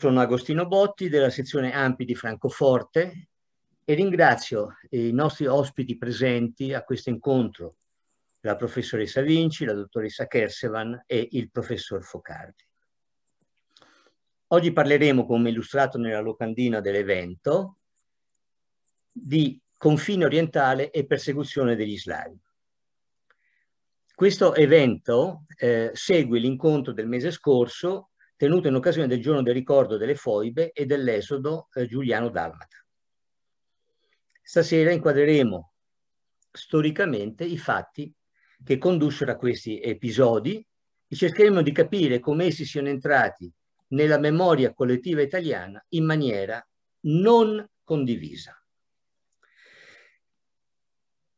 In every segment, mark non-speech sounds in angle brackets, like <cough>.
Sono Agostino Botti della sezione Ampi di Francoforte e ringrazio i nostri ospiti presenti a questo incontro, la professoressa Vinci, la dottoressa Kersevan e il professor Focardi. Oggi parleremo, come illustrato nella locandina dell'evento, di confine orientale e persecuzione degli slavi. Questo evento eh, segue l'incontro del mese scorso tenuto in occasione del giorno del ricordo delle foibe e dell'esodo eh, giuliano-dalmata. Stasera inquadreremo storicamente i fatti che conducono a questi episodi e cercheremo di capire come essi siano entrati nella memoria collettiva italiana in maniera non condivisa.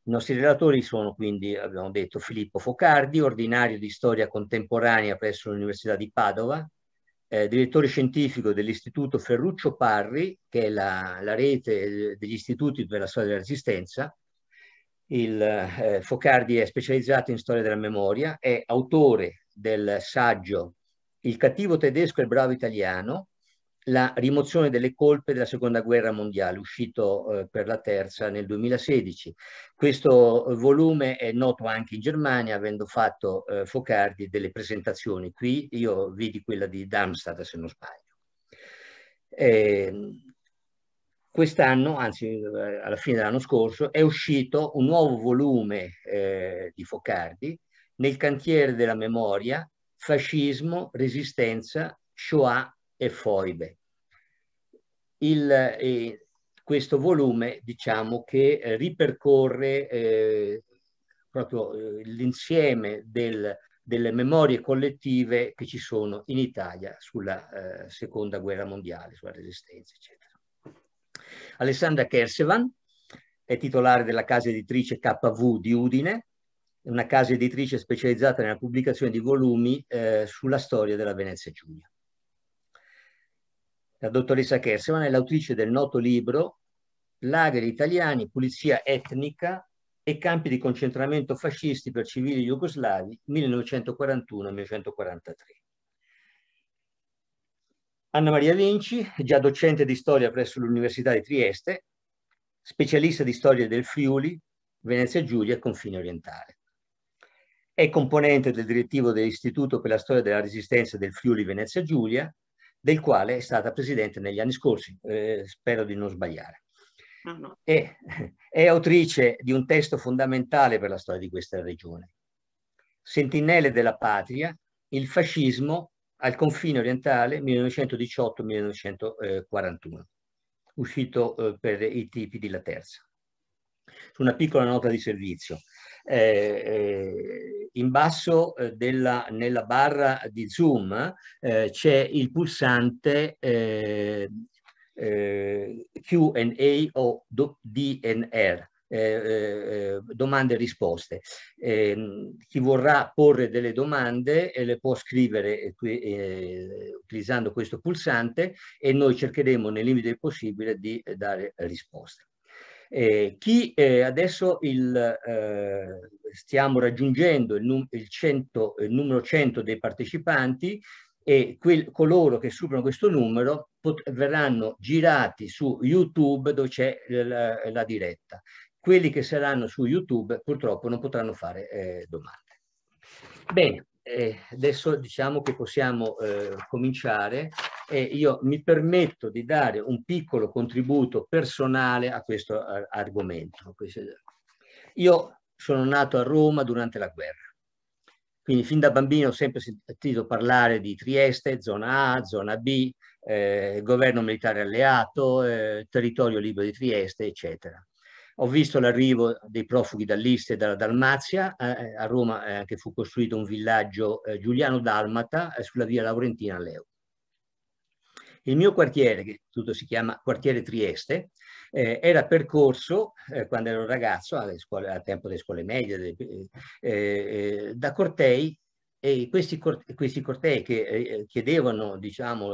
I nostri relatori sono quindi, abbiamo detto, Filippo Focardi, ordinario di storia contemporanea presso l'Università di Padova, eh, direttore scientifico dell'Istituto Ferruccio Parri, che è la, la rete eh, degli istituti per la storia della resistenza. Il eh, Focardi è specializzato in storia della memoria, è autore del saggio Il cattivo tedesco e il bravo italiano, la rimozione delle colpe della seconda guerra mondiale, uscito eh, per la terza nel 2016. Questo eh, volume è noto anche in Germania, avendo fatto eh, Focardi delle presentazioni. Qui io vidi quella di Darmstadt, se non sbaglio. Eh, Quest'anno, anzi eh, alla fine dell'anno scorso, è uscito un nuovo volume eh, di Focardi nel cantiere della memoria, fascismo, resistenza, Shoah e foibe. Il, eh, questo volume diciamo che eh, ripercorre eh, proprio eh, l'insieme del, delle memorie collettive che ci sono in Italia sulla eh, seconda guerra mondiale, sulla resistenza, eccetera. Alessandra Kersevan è titolare della casa editrice KV di Udine, una casa editrice specializzata nella pubblicazione di volumi eh, sulla storia della Venezia Giulia la dottoressa Kersman è l'autrice del noto libro Lager italiani, pulizia etnica e campi di concentramento fascisti per civili jugoslavi 1941-1943. Anna Maria Vinci, già docente di storia presso l'Università di Trieste, specialista di storia del Friuli, Venezia Giulia e Confine Orientale. È componente del direttivo dell'Istituto per la storia della resistenza del Friuli Venezia Giulia del quale è stata presidente negli anni scorsi, eh, spero di non sbagliare. No, no. E, <laughs> è autrice di un testo fondamentale per la storia di questa regione, Sentinelle della Patria, il fascismo al confine orientale 1918-1941, uscito eh, per i tipi di La Terza. Una piccola nota di servizio. Eh, eh in basso eh, della, nella barra di zoom eh, c'è il pulsante eh, Q&A o DNR, eh, eh, domande e risposte. Eh, chi vorrà porre delle domande le può scrivere qui, utilizzando questo pulsante e noi cercheremo nel limite del possibile di dare risposta. Eh, chi eh, adesso il, eh, stiamo raggiungendo il, num il, cento, il, numero 100 dei partecipanti e coloro che superano questo numero verranno girati su YouTube dove c'è la, la, diretta. Quelli che saranno su YouTube purtroppo non potranno fare eh, domande. Bene, eh, adesso diciamo che possiamo eh, cominciare e io mi permetto di dare un piccolo contributo personale a questo a eh, argomento. Io sono nato a Roma durante la guerra, quindi fin da bambino ho sempre sentito parlare di Trieste, zona A, zona B, eh, governo militare alleato, eh, territorio libero di Trieste, eccetera. Ho visto l'arrivo dei profughi dall'Iste e dalla Dalmazia, eh, eh, a Roma eh, anche fu costruito un villaggio eh, Giuliano-Dalmata eh, sulla via Laurentina Leo. Il mio quartiere, che tutto si chiama quartiere Trieste, eh, era percorso eh, quando ero ragazzo, alle scuole, al tempo delle scuole medie, delle, eh, eh, da cortei e questi, questi cortei che chiedevano diciamo,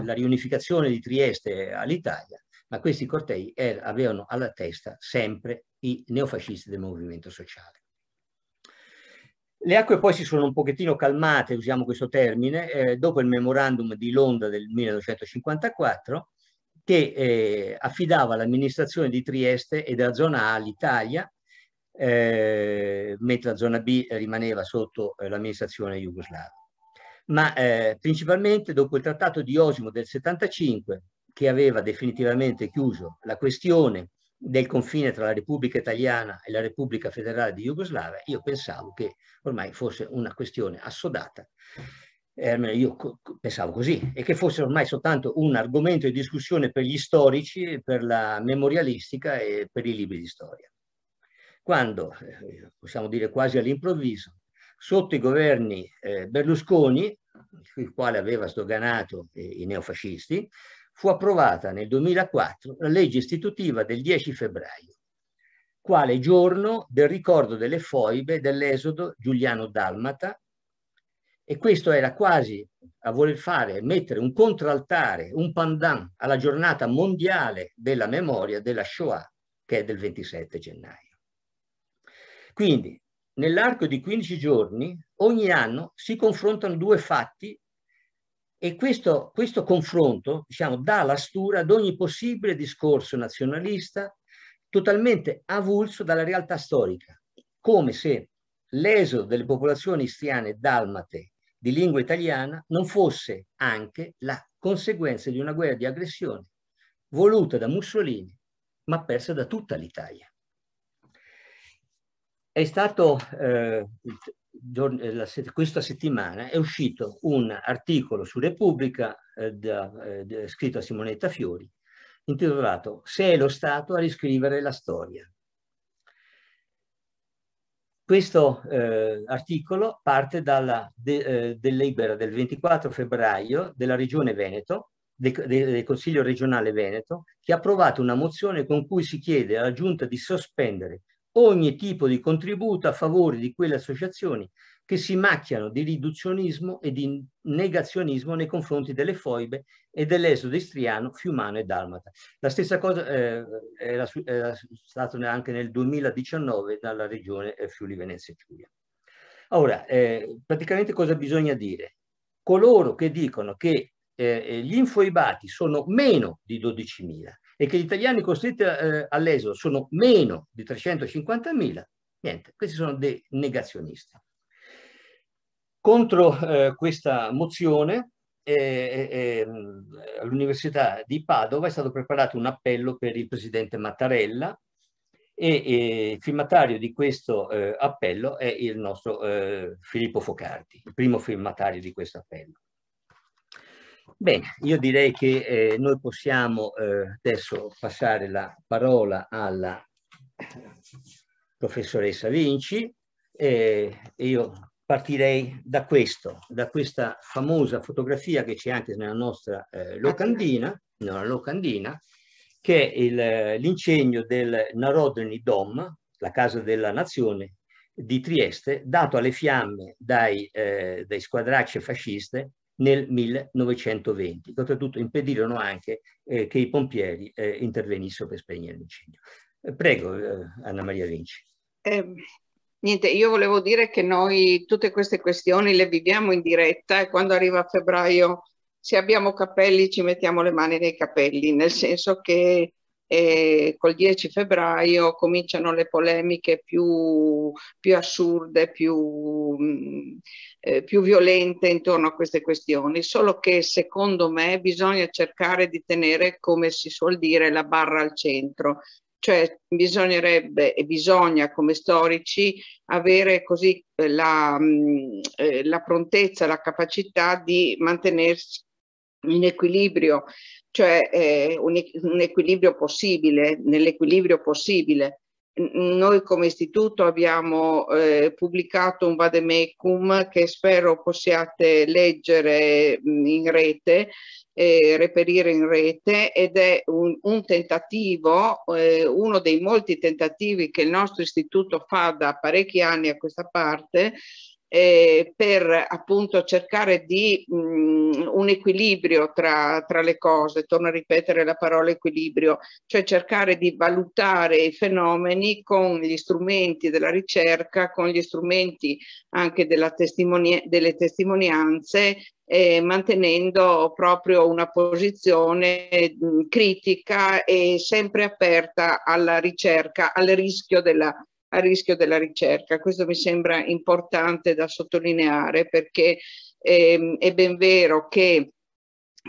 la riunificazione di Trieste all'Italia ma questi cortei er, avevano alla testa sempre i neofascisti del movimento sociale. Le acque poi si sono un pochettino calmate, usiamo questo termine, eh, dopo il memorandum di Londra del 1954 che eh, affidava l'amministrazione di Trieste e della zona A all'Italia, eh, mentre la zona B rimaneva sotto eh, l'amministrazione jugoslava. Ma eh, principalmente dopo il trattato di Osimo del 75, che aveva definitivamente chiuso la questione del confine tra la Repubblica Italiana e la Repubblica Federale di Jugoslavia, io pensavo che ormai fosse una questione assodata, eh, io pensavo così, e che fosse ormai soltanto un argomento di discussione per gli storici, per la memorialistica e per i libri di storia. Quando, eh, possiamo dire quasi all'improvviso, sotto i governi eh, Berlusconi, il quale aveva sdoganato i neofascisti, fu approvata nel 2004 la legge istitutiva del 10 febbraio, quale giorno del ricordo delle foibe dell'esodo giuliano-dalmata e questo era quasi a voler fare, mettere un contraltare, un pandan alla giornata mondiale della memoria della Shoah, che è del 27 gennaio. Quindi, nell'arco di 15 giorni, ogni anno si confrontano due fatti e questo, questo confronto diciamo, dà la stura ad ogni possibile discorso nazionalista totalmente avulso dalla realtà storica, come se l'esodo delle popolazioni istriane dalmate di lingua italiana non fosse anche la conseguenza di una guerra di aggressione voluta da Mussolini ma persa da tutta l'Italia. È stato eh, giorni, eh, la, questa settimana è uscito un articolo su Repubblica eh, da, eh, scritto a Simonetta Fiori intitolato Se è lo Stato a riscrivere la storia. Questo eh, articolo parte dalla de, delibera eh, del 24 febbraio della Regione Veneto, del de, de Consiglio regionale Veneto, che ha approvato una mozione con cui si chiede alla Giunta di sospendere ogni tipo di contributo a favore di quelle associazioni che si macchiano di riduzionismo e di negazionismo nei confronti delle foibe e dell'esodo istriano, fiumano e dalmata. La stessa cosa eh, era, era stata anche nel 2019 dalla regione eh, Friuli Venezia Giulia. Ora, eh, praticamente cosa bisogna dire? Coloro che dicono che eh, eh gli infoibati sono meno di 12.000 e che gli italiani costretti eh, all'esodo sono meno di 350.000, niente, questi sono dei negazionisti. Contro eh, questa mozione eh, eh ehm, all'Università di Padova è stato preparato un appello per il presidente Mattarella e il firmatario di questo eh, appello è il nostro eh, Filippo Focardi, il primo firmatario di questo appello. Bene, io direi che eh, noi possiamo eh, adesso passare la parola alla professoressa Vinci eh, e eh, io partirei da questo, da questa famosa fotografia che c'è anche nella nostra eh, locandina, nella locandina, che è eh, l'incendio del Narodni Dom, la casa della nazione di Trieste, dato alle fiamme dai, dai squadracci fasciste nel 1920, oltretutto impedirono anche eh, che i pompieri eh, intervenissero per spegnere l'incendio. Eh, prego, eh, Anna Maria Vinci. Ehm, niente, io volevo dire che noi tutte queste questioni le viviamo in diretta e quando arriva febbraio, se abbiamo capelli, ci mettiamo le mani nei capelli, nel senso che e col 10 febbraio cominciano le polemiche più, più assurde, più, mm, eh, più violente intorno a queste questioni, solo che secondo me bisogna cercare di tenere, come si suol dire, la barra al centro, cioè bisognerebbe e bisogna come storici avere così eh, la, mm, eh, la prontezza, la capacità di mantenersi in equilibrio, cioè eh, un, un, equilibrio possibile, nell'equilibrio possibile. Noi come istituto abbiamo eh, pubblicato un vademecum che spero possiate leggere in rete, eh, reperire in rete ed è un, un tentativo, eh, uno dei molti tentativi che il nostro istituto fa da parecchi anni a questa parte, eh, per appunto cercare di mh, un equilibrio tra, tra le cose, torno a ripetere la parola equilibrio, cioè cercare di valutare i fenomeni con gli strumenti della ricerca, con gli strumenti anche della testimonia- delle testimonianze eh, mantenendo proprio una posizione mh, critica e sempre aperta alla ricerca, al rischio della a rischio della ricerca. Questo mi sembra importante da sottolineare perché ehm, è ben vero che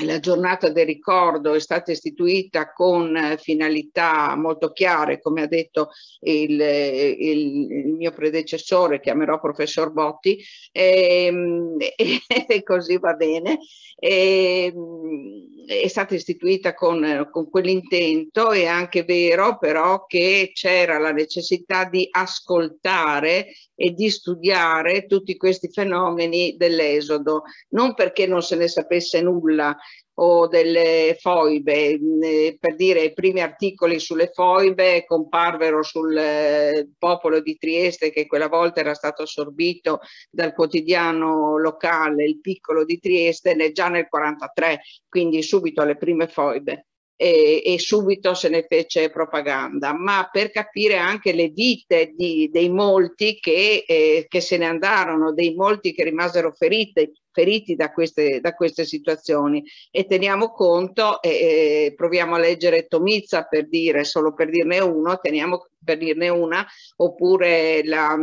la giornata del ricordo è stata istituita con finalità molto chiare, come ha detto il, il, il mio predecessore, chiamerò professor Botti, e, ehm, <laughs> e così va bene. E, ehm, è stata istituita con, eh, con quell'intento, è anche vero però che c'era la necessità di ascoltare e di studiare tutti questi fenomeni dell'esodo, non perché non se ne sapesse nulla, o delle foibe. Mm, eh, per dire, i primi articoli sulle foibe comparvero sul eh, popolo di Trieste che quella volta era stato assorbito dal quotidiano locale, il piccolo di Trieste, già nel 1943, quindi subito alle prime foibe e, e, subito se ne fece propaganda, ma per capire anche le vite di, dei molti che, eh, che, se ne andarono, dei molti che rimasero ferite, feriti da queste, da queste situazioni. E teniamo conto, eh, proviamo a leggere Tomizza per dire, solo per dirne uno, teniamo per dirne una, oppure la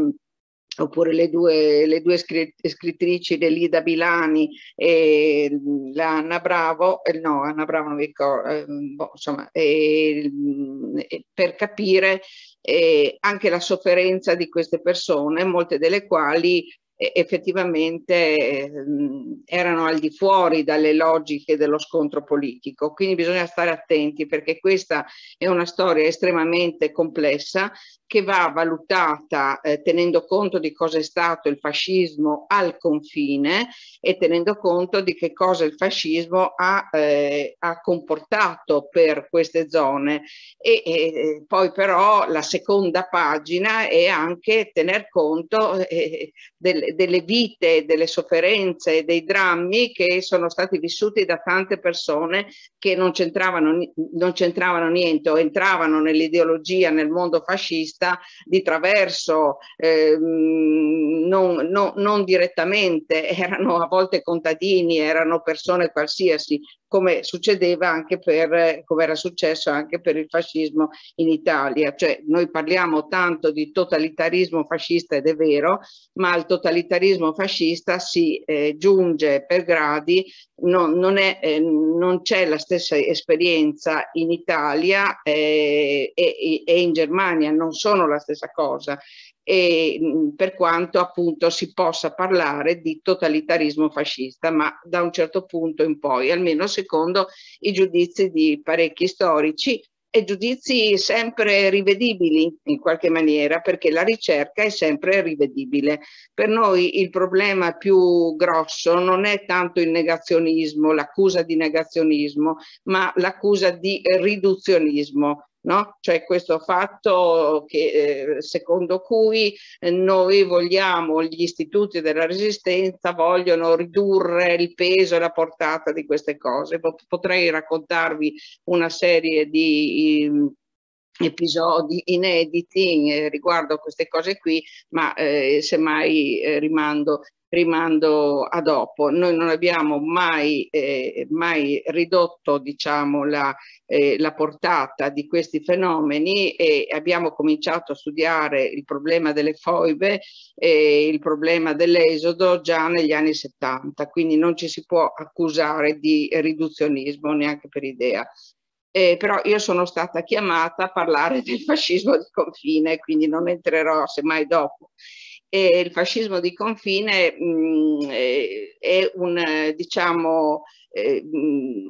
oppure le due, le due scrittrici Delida Bilani e mm, l'Anna Bravo, eh, no Anna Bravo non ricordo, eh, boh, insomma, eh, per capire eh, anche la sofferenza di queste persone, molte delle quali effettivamente mh, ehm, erano al di fuori dalle logiche dello scontro politico. Quindi bisogna stare attenti perché questa è una storia estremamente complessa che va valutata eh, tenendo conto di cosa è stato il fascismo al confine e tenendo conto di che cosa il fascismo ha, eh, ha comportato per queste zone. E, e, poi però la seconda pagina è anche tener conto eh, del, delle vite, delle sofferenze, dei drammi che sono stati vissuti da tante persone che non c'entravano, non c'entravano niente o entravano nell'ideologia, nel mondo fascista di traverso, eh, non, non, non direttamente, <laughs> erano a volte contadini, erano persone qualsiasi, come succedeva anche per, come era successo anche per il fascismo in Italia. Cioè noi parliamo tanto di totalitarismo fascista ed è vero, ma il totalitarismo totalitarismo fascista si eh, giunge per gradi, no, non, è, eh, non c'è la stessa esperienza in Italia eh, e, e in Germania, non sono la stessa cosa e mm, per quanto appunto si possa parlare di totalitarismo fascista, ma da un certo punto in poi, almeno secondo i giudizi di parecchi storici e giudizi sempre rivedibili in qualche maniera, perché la ricerca è sempre rivedibile. Per noi il problema più grosso non è tanto il negazionismo, l'accusa di negazionismo, ma l'accusa di riduzionismo no? Cioè questo fatto che, eh, secondo cui eh, noi vogliamo, gli istituti della resistenza vogliono ridurre il peso e la portata di queste cose. Potrei raccontarvi una serie di... Mm, episodi inediti eh, riguardo a queste cose qui, ma eh, semmai eh, rimando rimando a dopo. Noi non abbiamo mai, eh, mai ridotto diciamo, la, eh, la, portata di questi fenomeni e abbiamo cominciato a studiare il problema delle foibe e il problema dell'esodo già negli anni 70, quindi non ci si può accusare di riduzionismo neanche per idea. Eh, però io sono stata chiamata a parlare del fascismo di confine, quindi non entrerò semmai dopo e il fascismo di confine mh, mm, eh, è un, diciamo, eh, mm,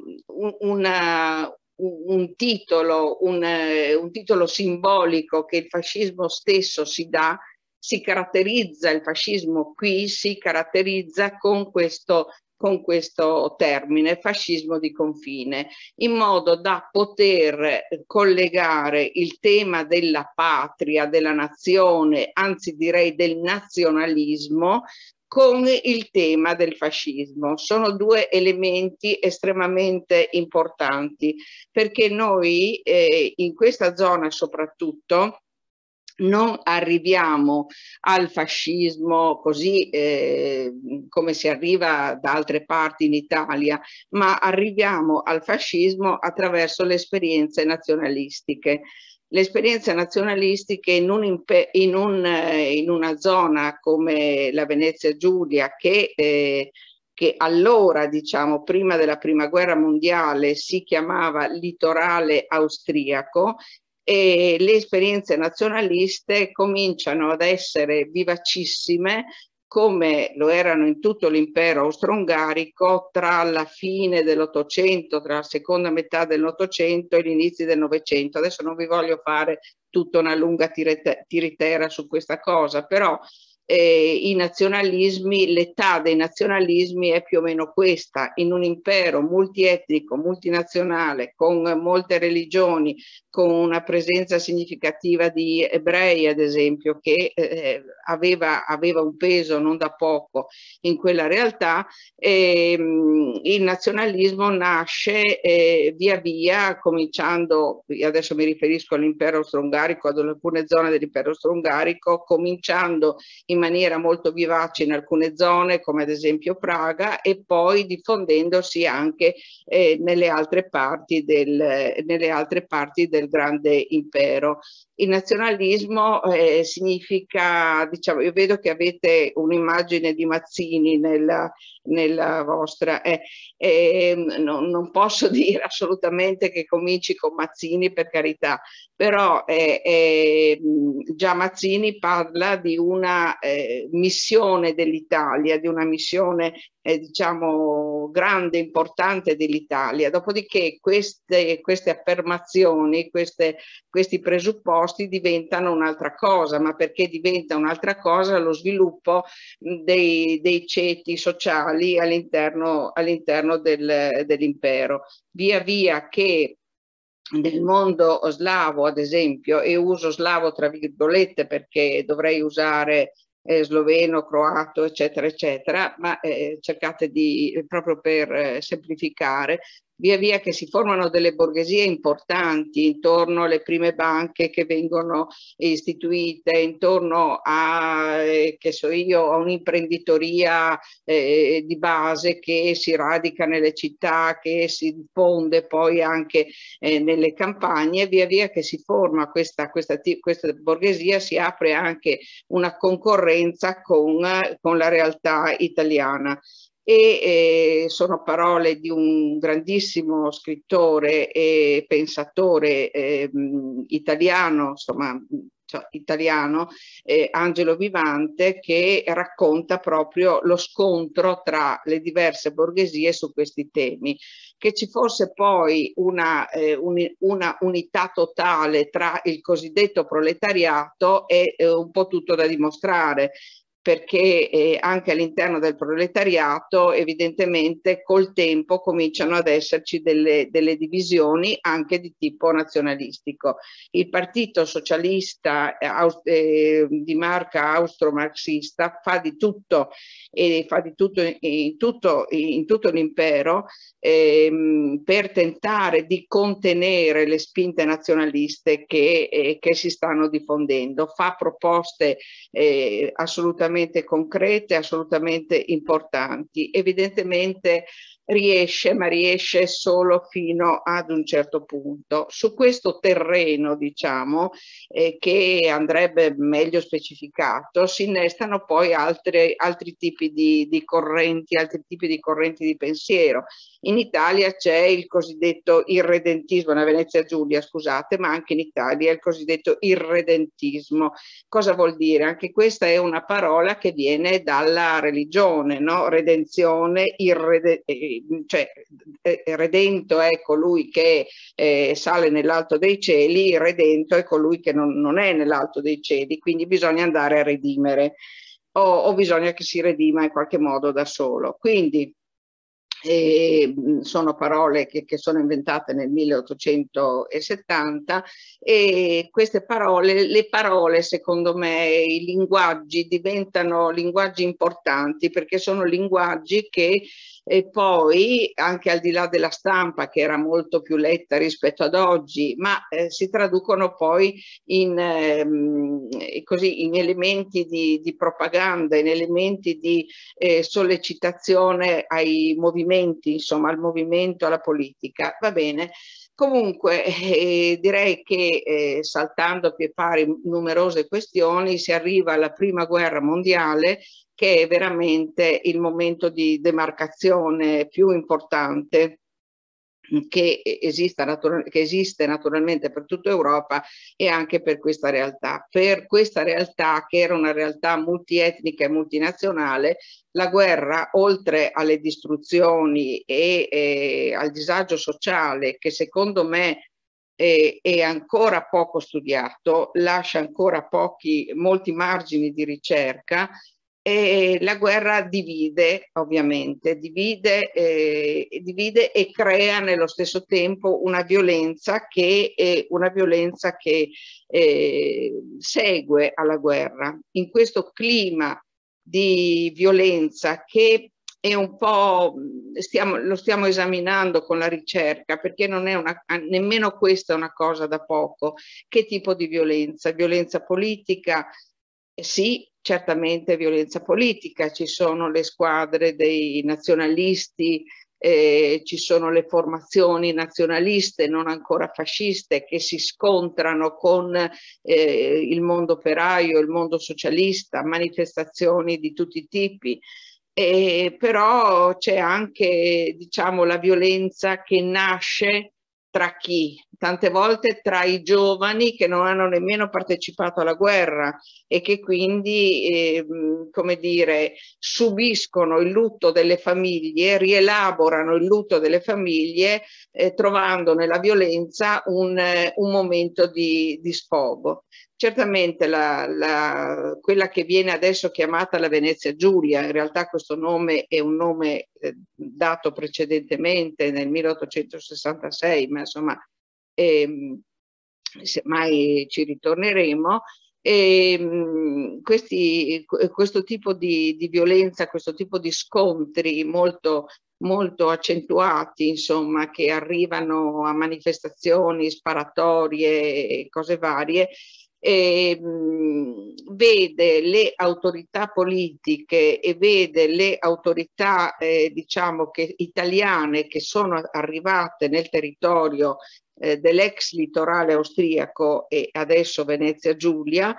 una, un titolo, un, eh, un, titolo simbolico che il fascismo stesso si dà, si caratterizza il fascismo qui, si caratterizza con questo con questo termine, fascismo di confine, in modo da poter collegare il tema della patria, della nazione, anzi direi del nazionalismo, con il tema del fascismo. Sono due elementi estremamente importanti perché noi eh, in questa zona soprattutto non arriviamo al fascismo così eh, come si arriva da altre parti in Italia, ma arriviamo al fascismo attraverso le esperienze nazionalistiche. Le esperienze nazionalistiche in, un in, un, eh, in una zona come la Venezia Giulia che eh, che allora, diciamo, prima della prima guerra mondiale si chiamava litorale austriaco e le esperienze nazionaliste cominciano ad essere vivacissime come lo erano in tutto l'impero austro-ungarico tra la fine dell'Ottocento, tra la seconda metà dell'Ottocento e gli inizi del Novecento. Adesso non vi voglio fare tutta una lunga tiritera su questa cosa, però eh, i nazionalismi, l'età dei nazionalismi è più o meno questa, in un impero multietnico, multinazionale, con molte religioni, con una presenza significativa di ebrei, ad esempio, che eh, aveva, aveva, un peso non da poco in quella realtà, eh, il nazionalismo nasce eh, via via, cominciando, adesso mi riferisco all'impero austro-ungarico, ad alcune zone dell'impero austro-ungarico, cominciando in in maniera molto vivace in alcune zone come ad esempio Praga e poi diffondendosi anche eh, nelle, altre parti del, nelle altre parti del grande impero il nazionalismo eh, significa, diciamo, io vedo che avete un'immagine di Mazzini nella, nella vostra, eh, eh, non, non, posso <laughs> dire assolutamente che cominci con Mazzini per carità, però eh, ehm, già Mazzini parla di una eh, missione dell'Italia, di una missione eh, diciamo, grande, importante dell'Italia. Dopodiché queste, queste affermazioni, queste, questi presupposti diventano un'altra cosa, ma perché diventa un'altra cosa lo sviluppo dei, dei ceti sociali all'interno, all'interno del, dell'impero. Via via che nel mondo slavo, ad esempio, e uso slavo tra virgolette perché dovrei usare eh, sloveno, croato, eccetera, eccetera, ma eh, cercate di, eh, proprio per eh, semplificare, via via che si formano delle borghesie importanti intorno alle prime banche che vengono istituite, intorno a, eh, che so io, a un'imprenditoria eh, di base che si radica nelle città, che si diffonde poi anche eh, nelle campagne, via via che si forma questa, questa, questa borghesia si apre anche una concorrenza con, con la realtà italiana e eh, sono parole di un grandissimo scrittore e pensatore eh, italiano, insomma, cioè, italiano eh, Angelo Vivante che racconta proprio lo scontro tra le diverse borghesie su questi temi. Che ci fosse poi una, eh, un, una unità totale tra il cosiddetto proletariato è eh, un po' tutto da dimostrare perché eh, anche all'interno del proletariato evidentemente col tempo cominciano ad esserci delle, delle divisioni anche di tipo nazionalistico. Il partito socialista eh, eh di marca austro-marxista fa di tutto, eh, fa di tutto, in, tutto in tutto l'impero ehm, per tentare di contenere le spinte nazionaliste che, eh, che si stanno diffondendo. Fa proposte eh, assolutamente assolutamente concrete, assolutamente importanti. Evidentemente riesce, ma riesce solo fino ad un certo punto. Su questo terreno, diciamo, eh, che andrebbe meglio specificato, si innestano poi altri, altri tipi di, di, correnti, altri tipi di correnti di pensiero. In Italia c'è il cosiddetto irredentismo, una Venezia Giulia, scusate, ma anche in Italia il cosiddetto irredentismo. Cosa vuol dire? Anche questa è una parola che viene dalla religione, no? Redenzione, irredentismo cioè Redento è colui ecco, che eh, sale nell'alto dei cieli, Redento è colui ecco, che non, non è nell'alto dei cieli, quindi bisogna andare a redimere o, o bisogna che si redima in qualche modo da solo. Quindi e sono parole che, che, sono inventate nel 1870 e queste parole, le parole secondo me, i linguaggi diventano linguaggi importanti perché sono linguaggi che e eh, poi anche al di là della stampa che era molto più letta rispetto ad oggi, ma eh, si traducono poi in, eh, così, in elementi di, di, propaganda, in elementi di eh, sollecitazione ai movimenti riferimenti insomma, al movimento, alla politica, va bene. Comunque eh, direi che eh, saltando a pie pari numerose questioni si arriva alla prima guerra mondiale che è veramente il momento di demarcazione più importante che, esista, che esiste naturalmente per tutta Europa e anche per questa realtà. Per questa realtà, che era una realtà multietnica e multinazionale, la guerra, oltre alle distruzioni e, e al disagio sociale, che secondo me è, è ancora poco studiato, lascia ancora pochi, molti margini di ricerca, e la guerra divide, ovviamente, divide, eh, divide, e crea nello stesso tempo una violenza che, eh, una violenza che eh, segue alla guerra. In questo clima di violenza che è un po', stiamo, lo stiamo esaminando con la ricerca, perché non è una, nemmeno questa è una cosa da poco. Che tipo di violenza? Violenza politica? Sì, certamente violenza politica, ci sono le squadre dei nazionalisti, eh, ci sono le formazioni nazionaliste, non ancora fasciste, che si scontrano con eh, il mondo operaio, il mondo socialista, manifestazioni di tutti i tipi. E però c'è anche diciamo, la violenza che nasce tra chi? Tante volte tra i giovani che non hanno nemmeno partecipato alla guerra e che quindi, eh, come dire, subiscono il lutto delle famiglie, rielaborano il lutto delle famiglie eh, trovando nella violenza un, eh, un momento di, di sfogo. Certamente la, la, quella che viene adesso chiamata la Venezia Giulia, in realtà questo nome è un nome eh, dato precedentemente nel 1866, ma insomma ehm, semmai ci ritorneremo, e, ehm, questi, questo tipo di, di, violenza, questo tipo di scontri molto, molto accentuati, insomma, che arrivano a manifestazioni, sparatorie, cose varie, eh, vede le autorità politiche e vede le autorità eh, diciamo che, italiane che sono arrivate nel territorio eh, dell'ex litorale austriaco e adesso Venezia Giulia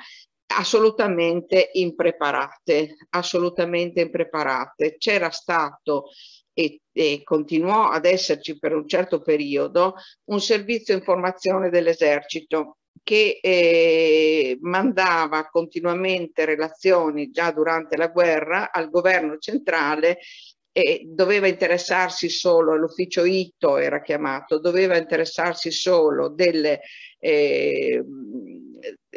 assolutamente impreparate, assolutamente impreparate. C'era stato e, e, continuò ad esserci per un certo periodo un servizio informazione dell'esercito che eh, mandava continuamente relazioni già durante la guerra al governo centrale e doveva interessarsi solo, l'ufficio ITO era chiamato, doveva interessarsi solo delle... Eh,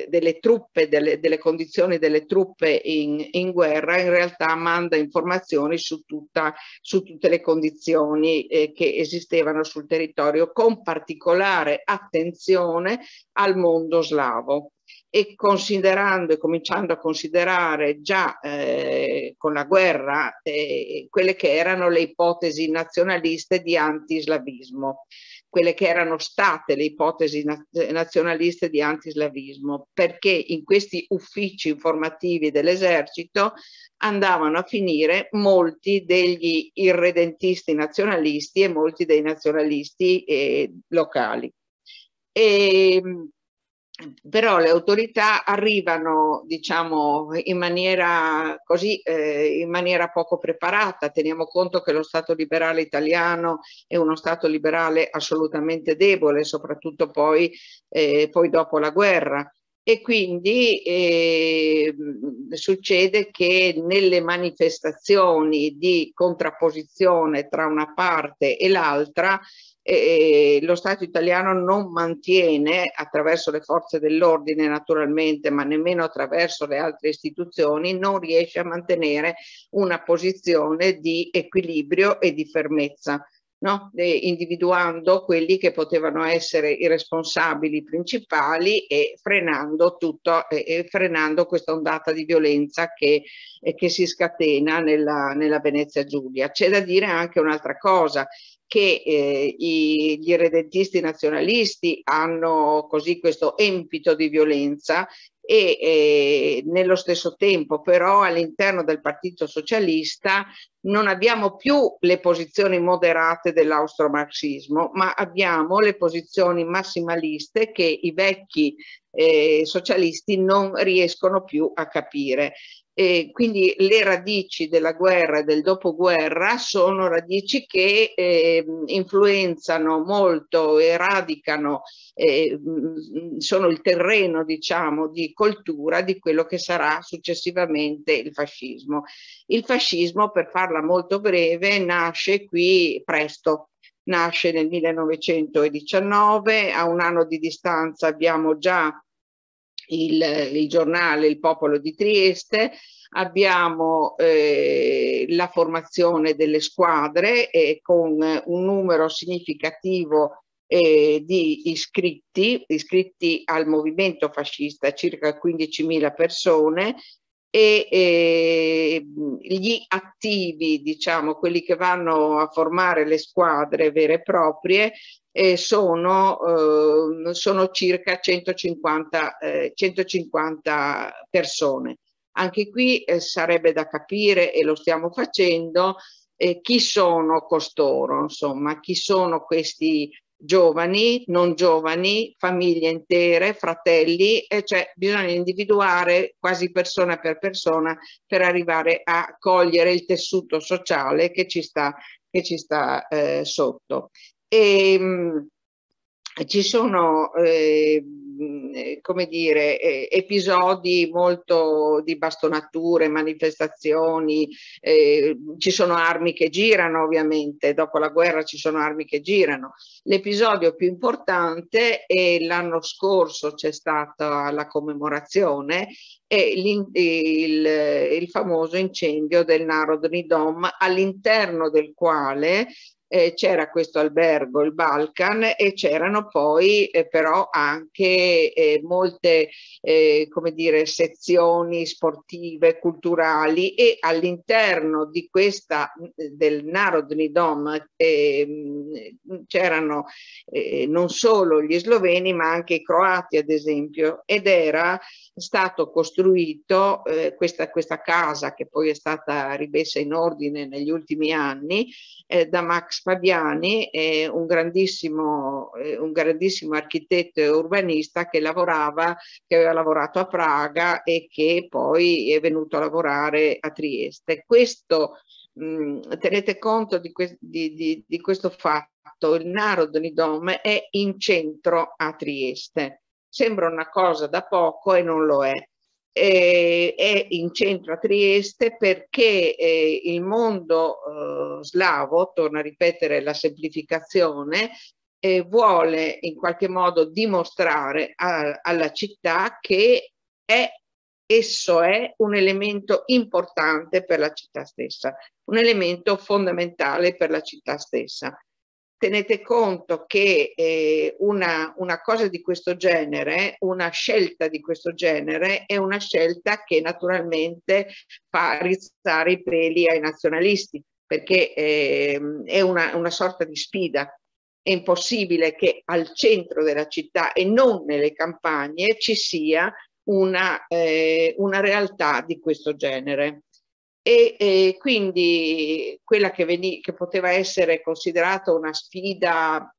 delle truppe, delle, delle, condizioni delle truppe in, in, guerra, in realtà manda informazioni su, tutta, su tutte le condizioni eh, che esistevano sul territorio, con particolare attenzione al mondo slavo e considerando e cominciando a considerare già eh, con la guerra eh, quelle che erano le ipotesi nazionaliste di antislavismo quelle che erano state le ipotesi nazionaliste di antislavismo, perché in questi uffici informativi dell'esercito andavano a finire molti degli irredentisti nazionalisti e molti dei nazionalisti eh, locali. E ehm, però le autorità arrivano diciamo in maniera così eh, in maniera poco preparata teniamo conto che lo Stato liberale italiano è uno Stato liberale assolutamente debole soprattutto poi, eh, poi dopo la guerra e quindi eh, succede che nelle manifestazioni di contrapposizione tra una parte e l'altra e lo Stato italiano non mantiene attraverso le forze dell'ordine naturalmente ma nemmeno attraverso le altre istituzioni non riesce a mantenere una posizione di equilibrio e di fermezza no? individuando quelli che potevano essere i responsabili principali e frenando, tutto, e, e frenando questa ondata di violenza che, che si scatena nella, nella Venezia Giulia. C'è da dire anche un'altra cosa, che eh, i, gli irredentisti nazionalisti hanno così questo empito di violenza e eh, nello stesso tempo però all'interno del Partito Socialista non abbiamo più le posizioni moderate dell'austro-marxismo, ma abbiamo le posizioni massimaliste che i vecchi eh, socialisti non riescono più a capire. Eh, quindi le radici della guerra e del dopoguerra sono radici che eh, influenzano molto e radicano, eh, sono il terreno diciamo di coltura di quello che sarà successivamente il fascismo. Il fascismo, per farla molto breve, nasce qui presto, nasce nel 1919, a un anno di distanza abbiamo già il, il, giornale Il Popolo di Trieste, abbiamo eh, la formazione delle squadre eh, con un numero significativo eh, di iscritti, iscritti al movimento fascista, circa 15.000 persone, e gli attivi, diciamo, quelli che vanno a formare le squadre vere e proprie, eh, sono, eh, sono, circa 150, 150 eh, persone. Anche qui sarebbe da capire, e lo stiamo facendo, chi sono costoro, insomma, chi sono questi giovani, non giovani, famiglie intere, fratelli, e cioè bisogna individuare quasi persona per persona per arrivare a cogliere il tessuto sociale che ci sta, che ci sta eh, sotto. E, ehm, mh, ci sono eh, eh, come dire, eh, episodi molto di bastonature, manifestazioni, eh, ci sono armi che girano ovviamente, dopo la guerra ci sono armi che girano. L'episodio più importante è l'anno scorso c'è stata la commemorazione e il, il famoso incendio del Narodni Dom all'interno del quale eh, c'era questo albergo, il Balkan, e c'erano poi eh, però anche eh, molte eh, come dire, sezioni sportive, culturali e all'interno di questa mm, del Narodni Dom ehm, c'erano eh, non solo gli sloveni ma anche i croati ad esempio ed era stato costruito eh, questa, questa, casa che poi è stata rimessa in ordine negli ultimi anni eh, da Max Fabiani, eh, un, grandissimo, eh, un, grandissimo, architetto e urbanista che, lavorava, che aveva lavorato a Praga e che poi è venuto a lavorare a Trieste. Questo, mh, tenete conto di, que di, di, di questo fatto, il Naro Donidome è in centro a Trieste Sembra una cosa da poco e non lo è. Eh, è in centro a Trieste perché eh, il mondo eh, slavo, torno a ripetere la semplificazione, eh, vuole in qualche modo dimostrare a, alla città che è esso è un elemento importante per la città stessa, un elemento fondamentale per la città stessa tenete conto che eh, una, una, cosa di questo genere, una scelta di questo genere, è una scelta che naturalmente fa rizzare i peli ai nazionalisti, perché eh, è una, una sorta di sfida. È impossibile che al centro della città e non nelle campagne ci sia una, eh, una realtà di questo genere. E, e quindi quella che, veni, che poteva essere considerata una sfida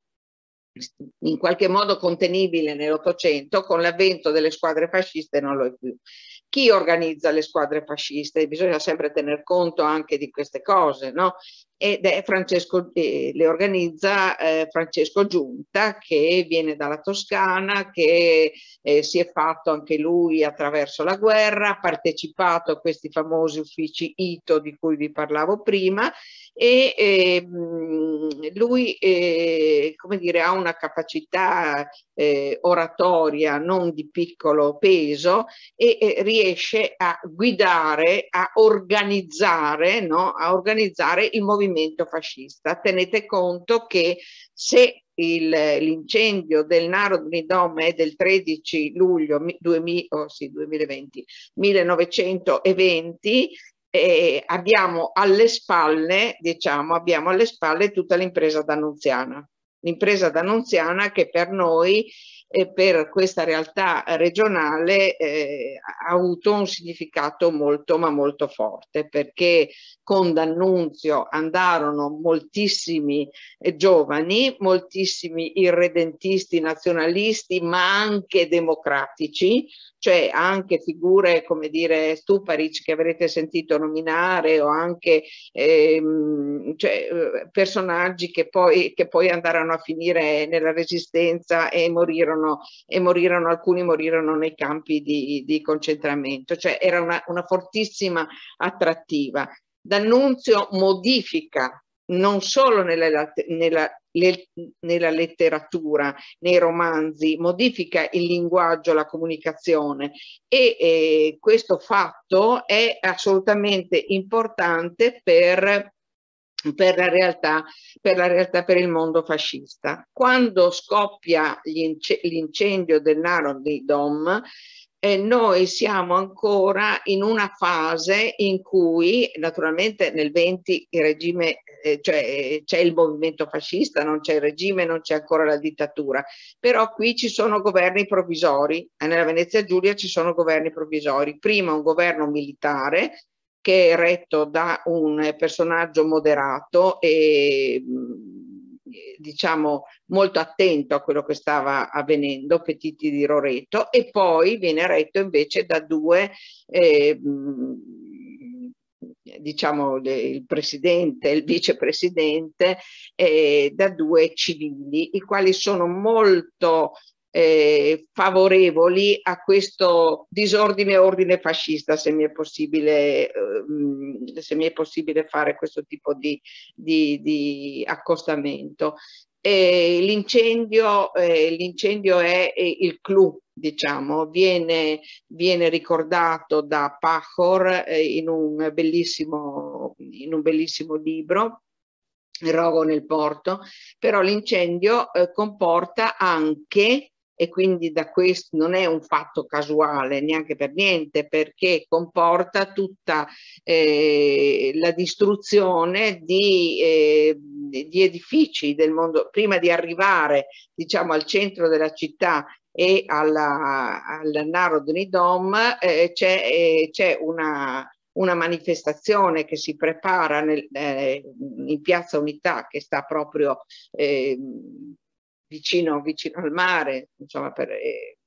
in qualche modo contenibile nell'Ottocento, con l'avvento delle squadre fasciste non lo è più. Chi organizza le squadre fasciste? Bisogna sempre tener conto anche di queste cose, no? ed è Francesco, eh, le organizza eh, Francesco Giunta che viene dalla Toscana, che eh, si è fatto anche lui attraverso la guerra, ha partecipato a questi famosi uffici ITO di cui vi parlavo prima e ehm, lui eh, come dire, ha una capacità eh, oratoria non di piccolo peso e riesce a guidare, a organizzare, no? a organizzare il movimento movimento fascista. Tenete conto che se l'incendio del Narodni Dom è del 13 luglio 2000, oh sì, 2020, 1920, eh, abbiamo alle spalle, diciamo, abbiamo alle spalle tutta l'impresa d'Annunziana. L'impresa d'Annunziana che per noi eh, per questa realtà regionale eh, ha avuto un significato molto ma molto forte perché con D'Annunzio andarono moltissimi eh, giovani, moltissimi irredentisti nazionalisti ma anche democratici cioè anche figure come dire Stuparic che avrete sentito nominare o anche ehm, cioè, eh, personaggi che poi, che poi andarono a finire nella resistenza e morirono morirono, e morirono alcuni morirono nei campi di, di concentramento, cioè era una, una fortissima attrattiva. D'Annunzio modifica non solo nella, nella, nella, letteratura, nei romanzi, modifica il linguaggio, la comunicazione e eh, questo fatto è assolutamente importante per per la, realtà, per la realtà, per il mondo fascista. Quando scoppia l'incendio del Naro di Dom, eh, noi siamo ancora in una fase in cui naturalmente nel 20 il regime, eh, cioè c'è il movimento fascista, non c'è il regime, non c'è ancora la dittatura, però qui ci sono governi provvisori, nella Venezia Giulia ci sono governi provvisori, prima un governo militare che è retto da un personaggio moderato e mm, diciamo molto attento a quello che stava avvenendo, Petiti di Roreto, e poi viene retto invece da due, eh, mm, diciamo il presidente il vicepresidente, eh, da due civili, i quali sono molto eh, favorevoli a questo disordine ordine fascista, se mi è possibile, eh, se mi è possibile fare questo tipo di, di, di accostamento. Eh, l'incendio, è il clou diciamo, viene, viene, ricordato da Pachor eh, in, un bellissimo, in un bellissimo libro, Rogo nel porto, però l'incendio eh, comporta anche e quindi da questo non è un fatto casuale neanche per niente perché comporta tutta eh, la distruzione di, eh, di edifici del mondo prima di arrivare diciamo al centro della città e alla, al Narodni Dom eh, c'è, eh, c'è una, una manifestazione che si prepara nel, eh, in Piazza Unità che sta proprio eh, vicino, vicino al mare, insomma per, eh,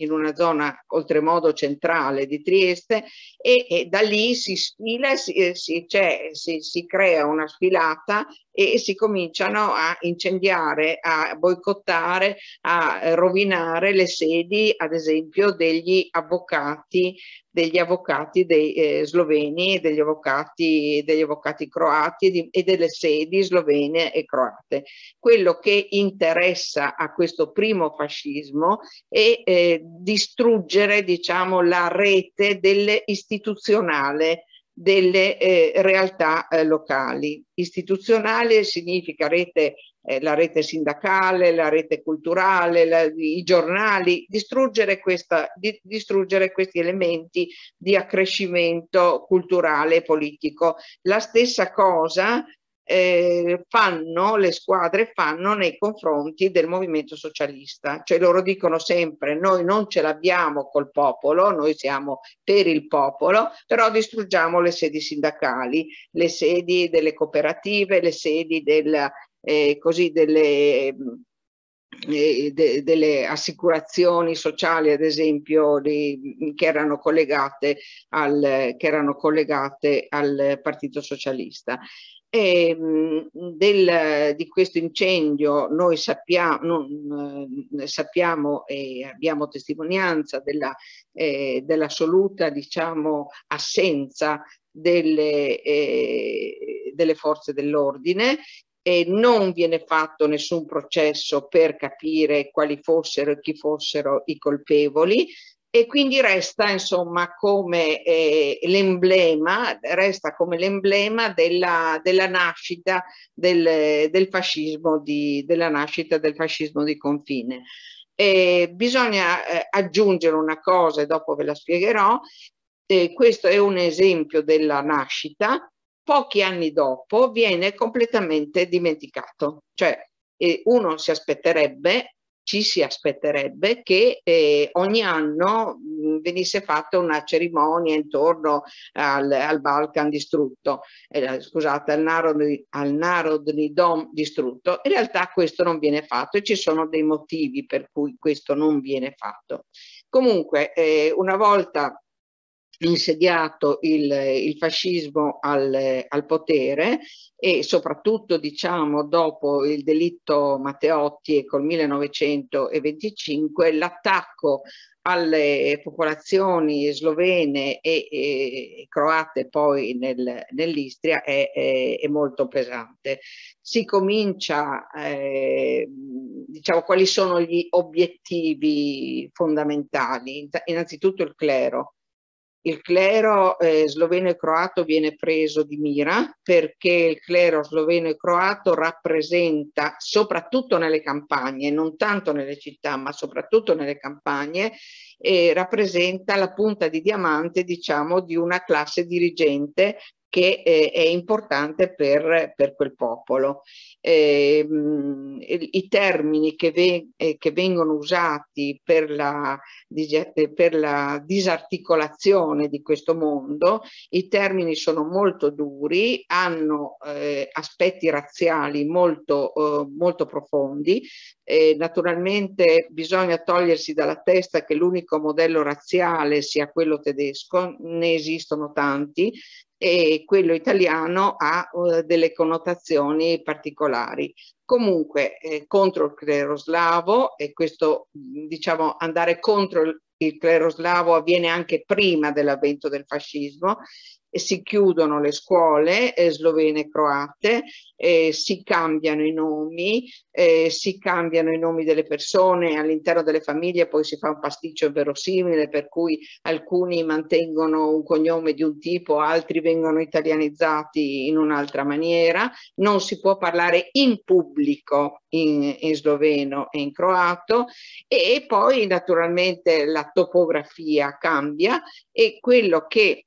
in una zona oltremodo centrale di Trieste e, e da lì si sfila, si, eh, si, si, crea una sfilata e si cominciano a incendiare, a boicottare, a eh, rovinare le sedi, ad esempio, degli avvocati, degli avvocati dei, eh, sloveni, degli avvocati, degli avvocati croati e, di, e delle sedi slovene e croate. Quello che interessa a questo primo fascismo è eh, distruggere, diciamo, la rete dell'istituzionale delle eh, realtà eh, locali. Istituzionale significa rete, eh, la rete sindacale, la rete culturale, la, i giornali, distruggere, questa, di, distruggere questi elementi di accrescimento culturale e politico. La stessa cosa eh, fanno, le squadre fanno nei confronti del movimento socialista, cioè loro dicono sempre noi non ce l'abbiamo col popolo, noi siamo per il popolo, però distruggiamo le sedi sindacali, le sedi delle cooperative, le sedi del, eh, così delle, mm, eh, de, delle assicurazioni sociali, ad esempio, di, mm, che, erano collegate al, che erano collegate al Partito Socialista. E, ehm, del, di questo incendio noi sappiamo, non, eh, sappiamo e abbiamo testimonianza della, eh, dell'assoluta diciamo, assenza delle, eh, delle forze dell'ordine e non viene fatto nessun processo per capire quali fossero e chi fossero i colpevoli e quindi resta insomma come eh, l'emblema, resta come l'emblema della, della nascita del, del, fascismo di, della nascita del fascismo di confine. E bisogna eh, aggiungere una cosa e dopo ve la spiegherò, eh, questo è un esempio della nascita, pochi anni dopo viene completamente dimenticato, cioè eh, uno si aspetterebbe ci si aspetterebbe che eh, ogni anno mh, mm, venisse fatta una cerimonia intorno al, al Balkan distrutto, eh, scusate, al, Narodni, al Narodni Dom distrutto. In realtà questo non viene fatto e ci sono dei motivi per cui questo non viene fatto. Comunque, eh, una volta insediato il, il fascismo al, al, potere e soprattutto diciamo dopo il delitto Matteotti e col 1925 l'attacco alle popolazioni slovene e, e, croate poi nel, nell'Istria è, è, è, molto pesante. Si comincia, eh, diciamo, quali sono gli obiettivi fondamentali? Innanzitutto il clero, il clero eh, sloveno e croato viene preso di mira perché il clero sloveno e croato rappresenta soprattutto nelle campagne, non tanto nelle città ma soprattutto nelle campagne, eh, rappresenta la punta di diamante diciamo di una classe dirigente che eh, è importante per, per quel popolo. Eh, I termini che, ve, eh, che, vengono usati per la, eh, per la disarticolazione di questo mondo, i termini sono molto duri, hanno eh, aspetti razziali molto, eh, molto profondi. naturalmente bisogna togliersi dalla testa che l'unico modello razziale sia quello tedesco, ne esistono tanti, e quello italiano ha uh, delle connotazioni particolari. Comunque eh, contro il clero slavo e questo diciamo andare contro il, il clero slavo avviene anche prima dell'avvento del fascismo si chiudono le scuole eh, slovene e croate, eh, si cambiano i nomi, eh, si cambiano i nomi delle persone all'interno delle famiglie, poi si fa un pasticcio verosimile per cui alcuni mantengono un cognome di un tipo, altri vengono italianizzati in un'altra maniera, non si può parlare in pubblico in, in sloveno e in croato e, e poi naturalmente la topografia cambia e quello che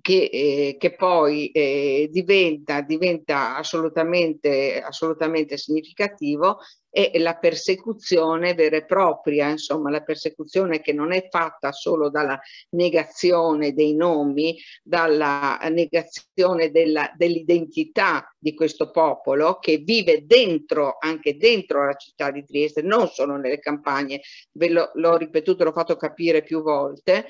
che, eh, che, poi eh, diventa, diventa assolutamente, assolutamente, significativo è la persecuzione vera e propria, insomma la persecuzione che non è fatta solo dalla negazione dei nomi, dalla negazione dell'identità di questo popolo che vive dentro, anche dentro la città di Trieste, non solo nelle campagne, ve l'ho ripetuto, l'ho fatto capire più volte,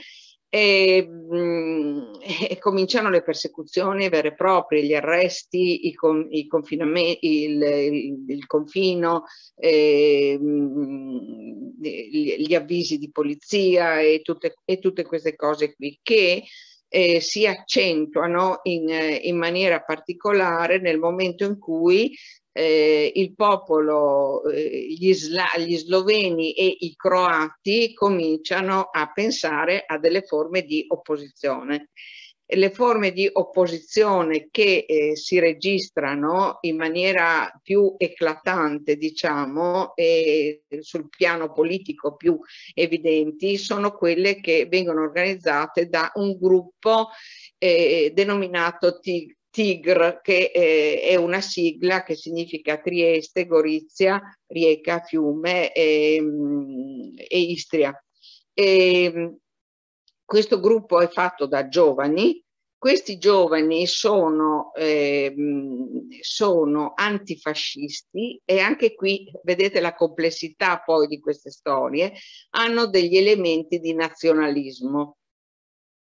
e, mh, mhmm, e, cominciano le persecuzioni vere e proprie, gli arresti, i con, i il, il, il, confino, eh, mh, mhmm, gli, gli, avvisi di polizia e tutte, e tutte queste cose qui che eh, si accentuano in, in, maniera particolare nel momento in cui eh, il popolo, eh, gli, gli, sloveni e i croati cominciano a pensare a delle forme di opposizione. E le forme di opposizione che eh, si registrano in maniera più eclatante, diciamo, e sul piano politico più evidenti, sono quelle che vengono organizzate da un gruppo eh, denominato T TIGR, che eh, è una sigla che significa Trieste, Gorizia, Rieca, Fiume e, mm, e Istria. E, mm, questo gruppo è fatto da giovani, questi giovani sono, eh, mm, sono, antifascisti e anche qui vedete la complessità poi di queste storie, hanno degli elementi di nazionalismo.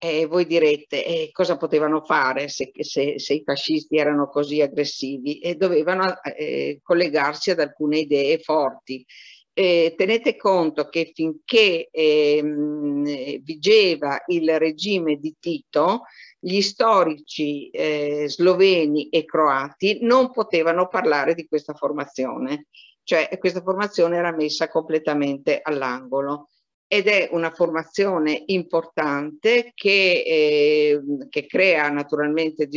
E voi direte eh, cosa potevano fare se, se, se, i fascisti erano così aggressivi e dovevano eh, collegarsi ad alcune idee forti. Eh, tenete conto che finché ehm, vigeva il regime di Tito, gli storici eh, sloveni e croati non potevano parlare di questa formazione, cioè questa formazione era messa completamente all'angolo ed è una formazione importante che, eh, che crea naturalmente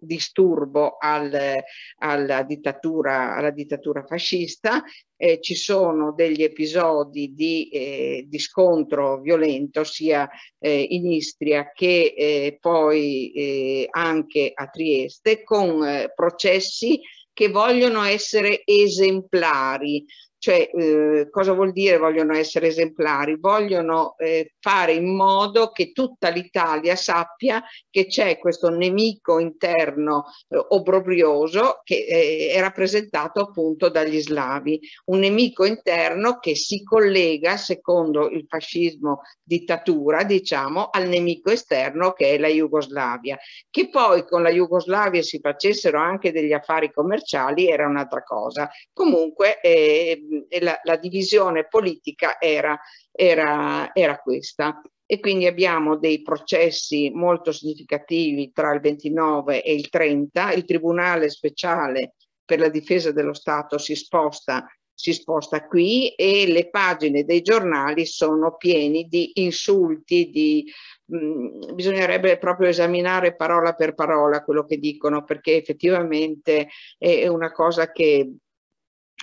disturbo al, alla, dittatura, alla, dittatura, fascista. Eh, ci sono degli episodi di, eh, di scontro violento sia eh, in Istria che eh, poi eh, anche a Trieste con processi che vogliono essere esemplari cioè, eh, cosa vuol dire vogliono essere esemplari? Vogliono eh, fare in modo che tutta l'Italia sappia che c'è questo nemico interno eh, obbrobrioso che eh, è rappresentato appunto dagli slavi, un nemico interno che si collega, secondo il fascismo dittatura, diciamo, al nemico esterno che è la Jugoslavia. Che poi con la Jugoslavia si facessero anche degli affari commerciali era un'altra cosa. Comunque, eh, e la, la divisione politica era, era, era questa e quindi abbiamo dei processi molto significativi tra il 29 e il 30. Il Tribunale speciale per la difesa dello Stato si sposta, si sposta qui e le pagine dei giornali sono pieni di insulti, di, mh, mm, bisognerebbe proprio esaminare parola per parola quello che dicono perché effettivamente è una cosa che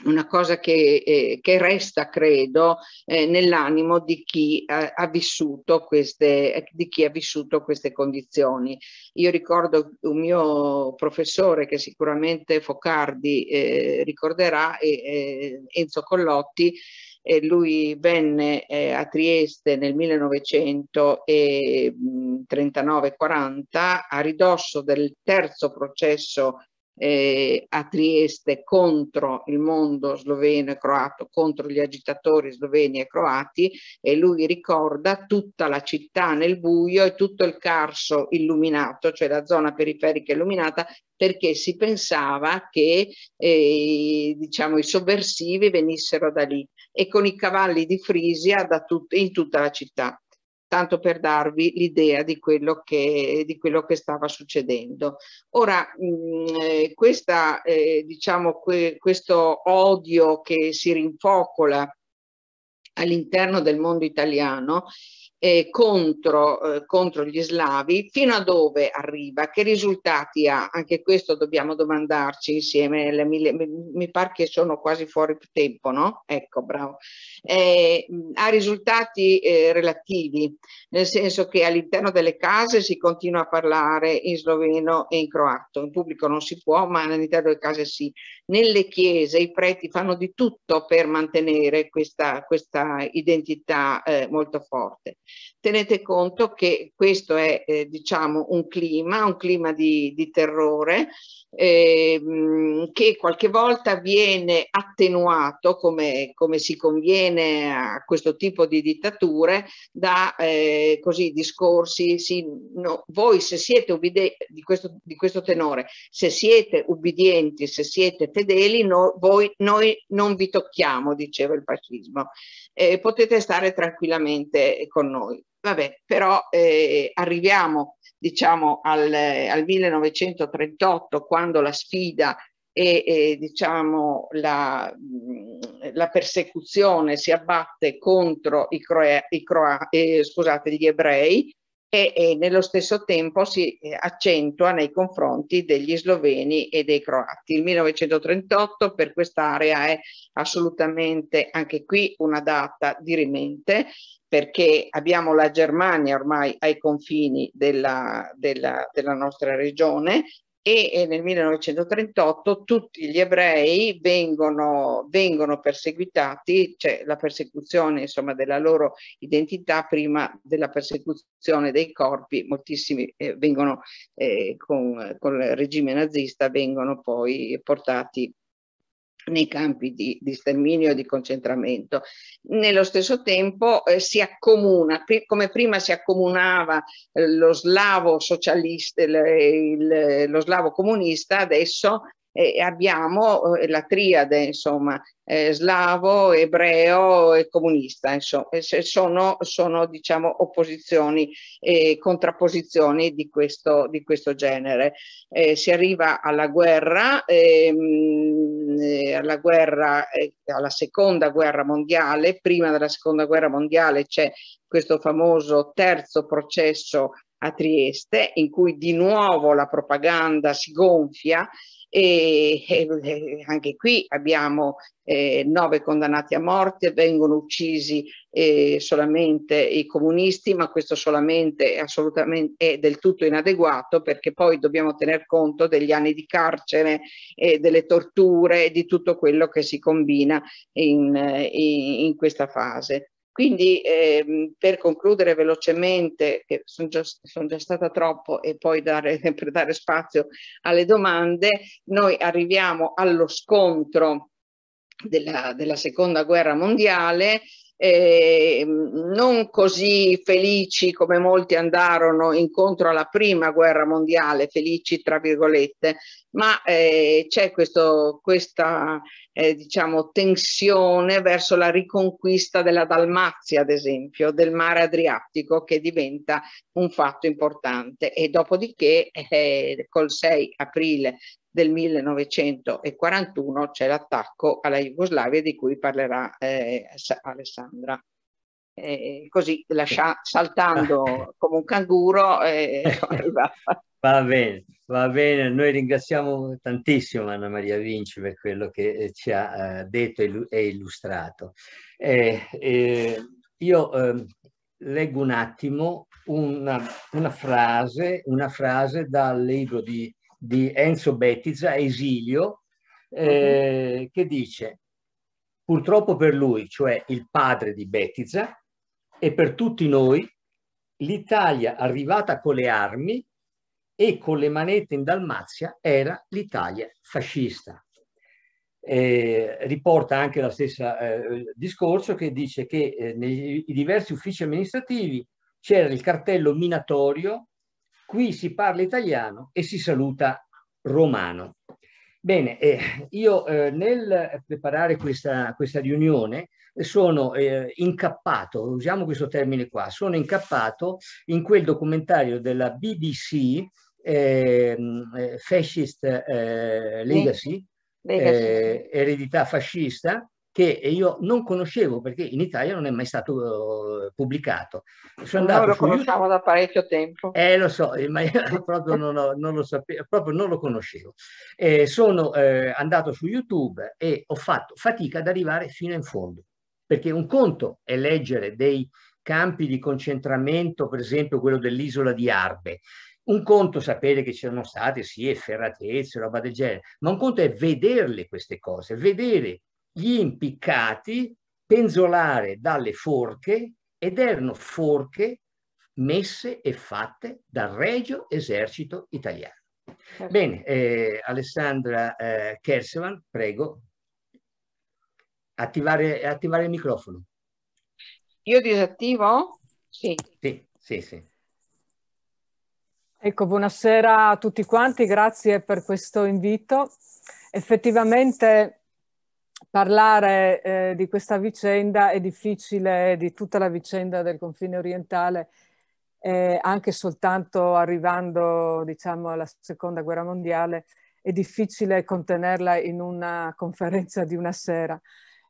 una cosa che, eh, che resta, credo, eh, nell'animo di chi ha, ha vissuto queste, di chi ha vissuto queste condizioni. Io ricordo un mio professore che sicuramente Focardi eh, ricorderà, e, eh, Enzo Collotti, eh, lui venne eh, a Trieste nel 1939-40 a ridosso del terzo processo eh, a Trieste contro il mondo sloveno e croato, contro gli agitatori sloveni e croati e lui ricorda tutta la città nel buio e tutto il carso illuminato, cioè la zona periferica illuminata, perché si pensava che eh, diciamo, i sovversivi venissero da lì e con i cavalli di Frisia tut in tutta la città tanto per darvi l'idea di, di, quello che stava succedendo. Ora, mh, mm, eh, questa, eh, diciamo, que, questo odio che si rinfocola all'interno del mondo italiano eh, contro, eh, contro gli slavi, fino a dove arriva, che risultati ha, anche questo dobbiamo domandarci insieme, mille, mi, mi pare che sono quasi fuori tempo, no? Ecco, bravo. Eh, ha risultati eh, relativi, nel senso che all'interno delle case si continua a parlare in sloveno e in croato, in pubblico non si può, ma all'interno delle case sì. Nelle chiese i preti fanno di tutto per mantenere questa, questa identità eh, molto forte. Tenete conto che questo è eh, diciamo un clima, un clima di, di terrore ehm, che qualche volta viene attenuato come, come, si conviene a questo tipo di dittature da eh, così discorsi, sì, no, voi se siete ubbide- di, questo, di questo tenore, se siete ubbidienti, se siete fedeli, no, voi, noi non vi tocchiamo, diceva il fascismo, eh, potete stare tranquillamente con noi noi. Vabbè, però eh, arriviamo diciamo al, al, 1938 quando la sfida e, e diciamo la, mm, la, persecuzione si abbatte contro i croa, i croa, eh, scusate, gli ebrei e, e, nello stesso tempo si eh, accentua nei confronti degli sloveni e dei croati. Il 1938 per quest'area è assolutamente anche qui una data dirimente perché abbiamo la Germania ormai ai confini della, della, della nostra regione e, e nel 1938 tutti gli ebrei vengono, vengono perseguitati, cioè la persecuzione insomma, della loro identità prima della persecuzione dei corpi, moltissimi eh, vengono eh, con, con il regime nazista, vengono poi portati nei campi di, di sterminio e di concentramento. Nello stesso tempo eh, si accomuna, come prima si accomunava eh, lo slavo socialista, il, il, lo slavo comunista, adesso e abbiamo eh, la triade, insomma, eh, slavo, ebreo e comunista, insomma, sono, sono diciamo, opposizioni e contrapposizioni di questo, di questo genere. Eh, si arriva alla guerra, ehm, eh, alla, guerra eh, alla seconda guerra mondiale, prima della seconda guerra mondiale c'è questo famoso terzo processo a Trieste, in cui di nuovo la propaganda si gonfia e, e anche qui abbiamo eh, nove condannati a morte, vengono uccisi eh, solamente i comunisti, ma questo solamente è, assolutamente, è del tutto inadeguato perché poi dobbiamo tener conto degli anni di carcere, eh, delle torture e di tutto quello che si combina in, in, in questa fase. Quindi ehm, per concludere velocemente, che sono già, son già, stata troppo e poi dare, <laughs> per dare spazio alle domande, noi arriviamo allo scontro della, della seconda guerra mondiale eh, non così felici come molti andarono incontro alla prima guerra mondiale, felici tra virgolette, ma eh, c'è questo, questa eh, diciamo, tensione verso la riconquista della Dalmazia, ad esempio, del mare Adriatico, che diventa un fatto importante. E dopodiché, eh, col 6 aprile del 1941 c'è l'attacco alla Jugoslavia di cui parlerà eh, Alessandra. Eh, così lascia, eh. saltando <laughs> come un canguro eh, eh <laughs> Va bene, va bene, noi ringraziamo tantissimo Anna Maria Vinci per quello che eh, ci ha detto e illustrato. io ehm, leggo un attimo una, una, frase, una frase dal libro di di Enzo Bettiza, Esilio, eh, che dice purtroppo per lui, cioè il padre di Bettiza, e per tutti noi, l'Italia arrivata con le armi e con le manette in Dalmazia era l'Italia fascista. Eh, riporta anche lo stesso eh, discorso che dice che eh, nei diversi uffici amministrativi c'era il cartello minatorio Qui si parla italiano e si saluta romano. Bene, eh, io eh, nel preparare questa, questa riunione eh, sono eh, incappato, usiamo questo termine qua, sono incappato in quel documentario della BBC ehm, eh, Fascist eh, Legacy, Legacy. eredità fascista, che io non conoscevo perché in Italia non è mai stato eh, pubblicato. Sono andato lo conosciamo YouTube... da parecchio tempo. Eh, lo so, eh, ma <laughs> proprio non, ho, non, lo sapevo, proprio non lo conoscevo. Eh, sono eh, andato su YouTube e ho fatto fatica ad arrivare fino in fondo, perché un conto è leggere dei campi di concentramento, per esempio quello dell'isola di Arbe, un conto sapere che c'erano state, sì, efferratezze, roba del genere, ma un conto è vederle queste cose, vedere gli impiccati penzolare dalle forche ed erano forche messe e fatte dal Regio Esercito Italiano. Certo. Bene, eh, Alessandra eh, Kersevan, prego, attivare, attivare, il microfono. Io disattivo? Sì. Sì, sì, sì. Ecco, buonasera a tutti quanti, grazie per questo invito. Effettivamente parlare eh, di questa vicenda è difficile, di tutta la vicenda del confine orientale, eh, anche soltanto arrivando diciamo, alla seconda guerra mondiale, è difficile contenerla in una conferenza di una sera.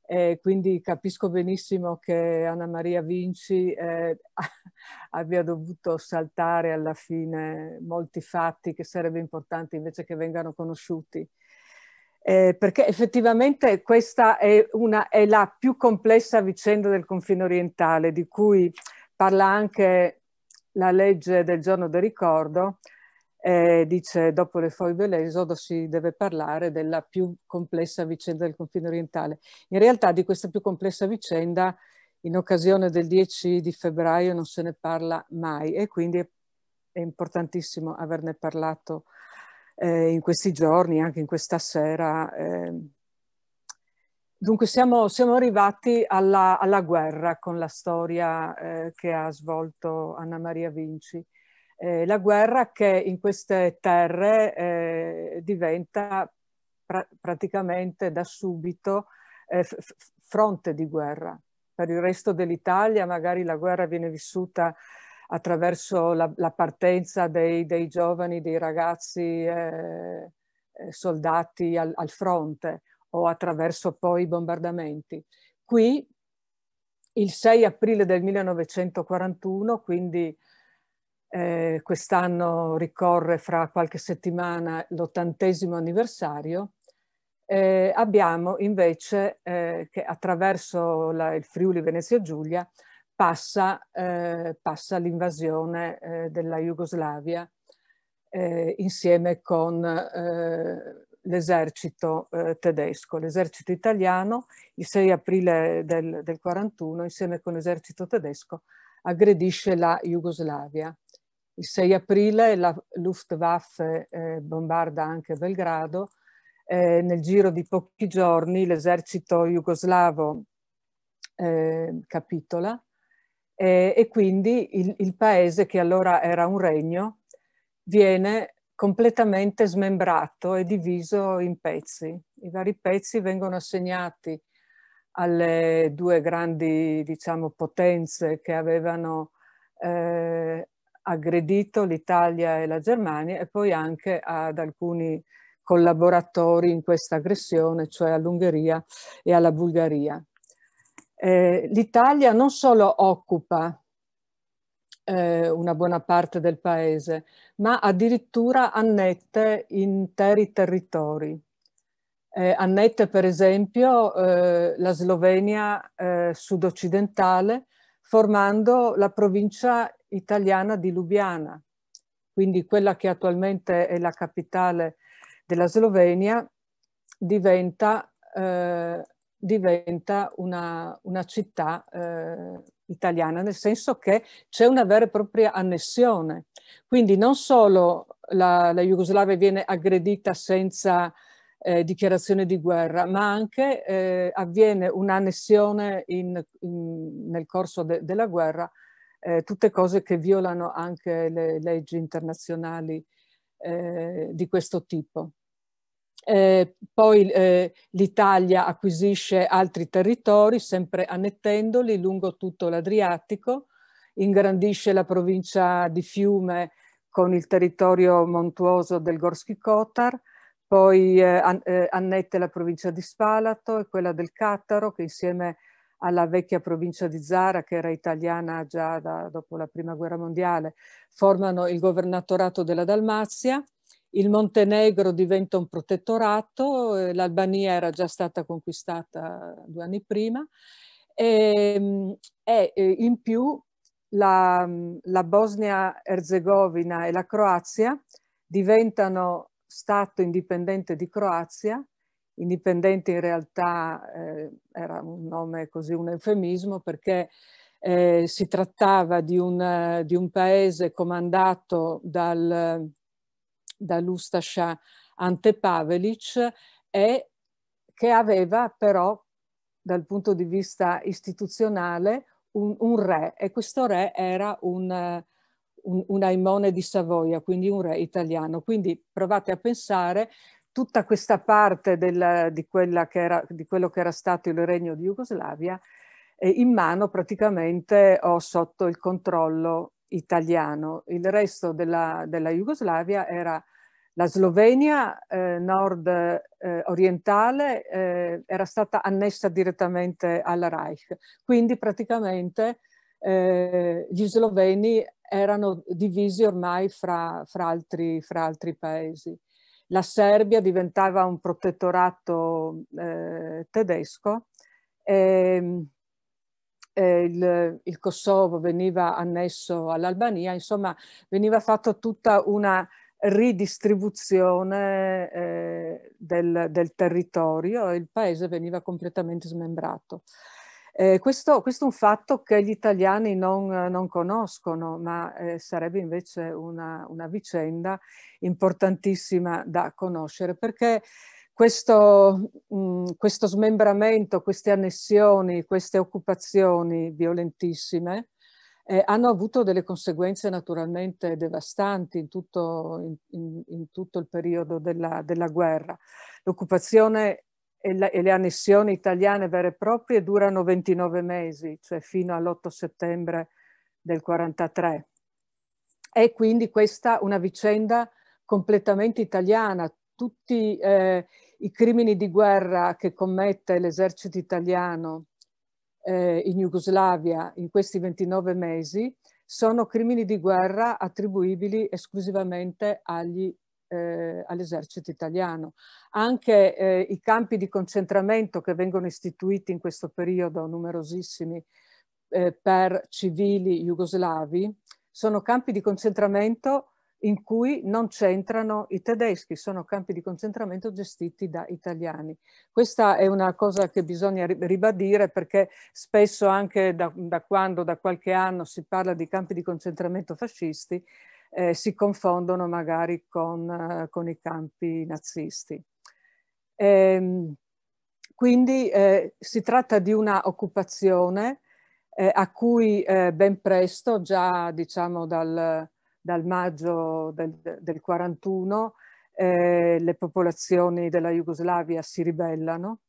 Eh, quindi capisco benissimo che Anna Maria Vinci eh, <laughs> abbia dovuto saltare alla fine molti fatti che sarebbe importante invece che vengano conosciuti eh, perché effettivamente questa è, una, è la più complessa vicenda del confine orientale, di cui parla anche la legge del giorno del ricordo, eh, dice dopo le foibe l'esodo si deve parlare della più complessa vicenda del confine orientale. In realtà di questa più complessa vicenda in occasione del 10 di febbraio non se ne parla mai e quindi è importantissimo averne parlato eh, in questi giorni, anche in questa sera. Eh. Dunque siamo, siamo arrivati alla, alla, guerra con la storia eh, che ha svolto Anna Maria Vinci. Eh, la guerra che in queste terre eh, diventa pra praticamente da subito eh, fronte di guerra. Per il resto dell'Italia magari la guerra viene vissuta attraverso la, la partenza dei, dei, giovani, dei ragazzi eh, eh, soldati al, al, fronte o attraverso poi i bombardamenti. Qui il 6 aprile del 1941, quindi eh, quest'anno ricorre fra qualche settimana l'ottantesimo anniversario, eh, abbiamo invece eh, che attraverso la, il Friuli Venezia Giulia passa, eh, passa l'invasione eh, della Jugoslavia eh, insieme con eh, l'esercito eh, tedesco, l'esercito italiano il 6 aprile del, del 41 insieme con l'esercito tedesco aggredisce la Jugoslavia. Il 6 aprile la Luftwaffe eh, bombarda anche Belgrado, eh, nel giro di pochi giorni l'esercito jugoslavo eh, capitola eh, e quindi il, il paese, che allora era un regno, viene completamente smembrato e diviso in pezzi. I vari pezzi vengono assegnati alle due grandi diciamo, potenze che avevano eh, aggredito l'Italia e la Germania e poi anche ad alcuni collaboratori in questa aggressione, cioè all'Ungheria e alla Bulgaria. Eh, l'Italia non solo occupa eh, una buona parte del paese, ma addirittura annette interi territori. Eh, annette per esempio eh, la Slovenia eh, sud-occidentale formando la provincia italiana di Lubiana, quindi quella che attualmente è la capitale della Slovenia, diventa eh, diventa una, una città eh, italiana, nel senso che c'è una vera e propria annessione. Quindi non solo la, la Jugoslavia viene aggredita senza eh, dichiarazione di guerra, ma anche eh, avviene un'annessione nel corso de, della guerra, eh, tutte cose che violano anche le leggi internazionali eh, di questo tipo eh, poi eh, l'Italia acquisisce altri territori, sempre annettendoli lungo tutto l'Adriatico, ingrandisce la provincia di Fiume con il territorio montuoso del Gorski Kotar, poi eh, eh, annette la provincia di Spalato e quella del Cattaro che insieme alla vecchia provincia di Zara, che era italiana già da, dopo la prima guerra mondiale, formano il governatorato della Dalmazia il Montenegro diventa un protettorato, eh, l'Albania era già stata conquistata due anni prima ehm, e, e eh, in più la, la Bosnia-Erzegovina e la Croazia diventano Stato indipendente di Croazia, indipendente in realtà eh, era un nome così, un eufemismo perché eh, si trattava di un, di un paese comandato dal da Lustascia Ante Pavelic e che aveva però dal punto di vista istituzionale un, un re e questo re era un, un, un Aimone di Savoia, quindi un re italiano. Quindi provate a pensare tutta questa parte del, di, che era, di, quello che era stato il regno di Jugoslavia eh, in mano praticamente o sotto il controllo italiano. Il resto della, della Jugoslavia era la Slovenia eh, nord eh, orientale eh, era stata annessa direttamente alla Reich, quindi praticamente eh, gli sloveni erano divisi ormai fra, fra, altri, fra, altri, paesi. La Serbia diventava un protettorato eh, tedesco. Ehm, e, il, il, Kosovo veniva annesso all'Albania, insomma veniva fatta tutta una ridistribuzione eh, del, del, territorio e il paese veniva completamente smembrato. Eh, questo, questo, è un fatto che gli italiani non, non conoscono, ma eh, sarebbe invece una, una, vicenda importantissima da conoscere, perché questo, mh, mm, questo smembramento, queste annessioni, queste occupazioni violentissime eh, hanno avuto delle conseguenze naturalmente devastanti in tutto, in, in, in tutto il periodo della, della guerra. L'occupazione e, la, e, le annessioni italiane vere e proprie durano 29 mesi, cioè fino all'8 settembre del 43. È quindi questa una vicenda completamente italiana. Tutti eh, i crimini di guerra che commette l'esercito italiano eh, in Jugoslavia in questi 29 mesi sono crimini di guerra attribuibili esclusivamente agli eh, all'esercito italiano. Anche eh, i campi di concentramento che vengono istituiti in questo periodo, numerosissimi, eh, per civili jugoslavi, sono campi di concentramento in cui non c'entrano i tedeschi, sono campi di concentramento gestiti da italiani. Questa è una cosa che bisogna ribadire perché spesso anche da, da quando da qualche anno si parla di campi di concentramento fascisti eh, si confondono magari con, eh, con i campi nazisti. Ehm, quindi eh, si tratta di una occupazione eh, a cui eh, ben presto, già diciamo dal dal maggio del, del 41 eh, le popolazioni della Jugoslavia si ribellano.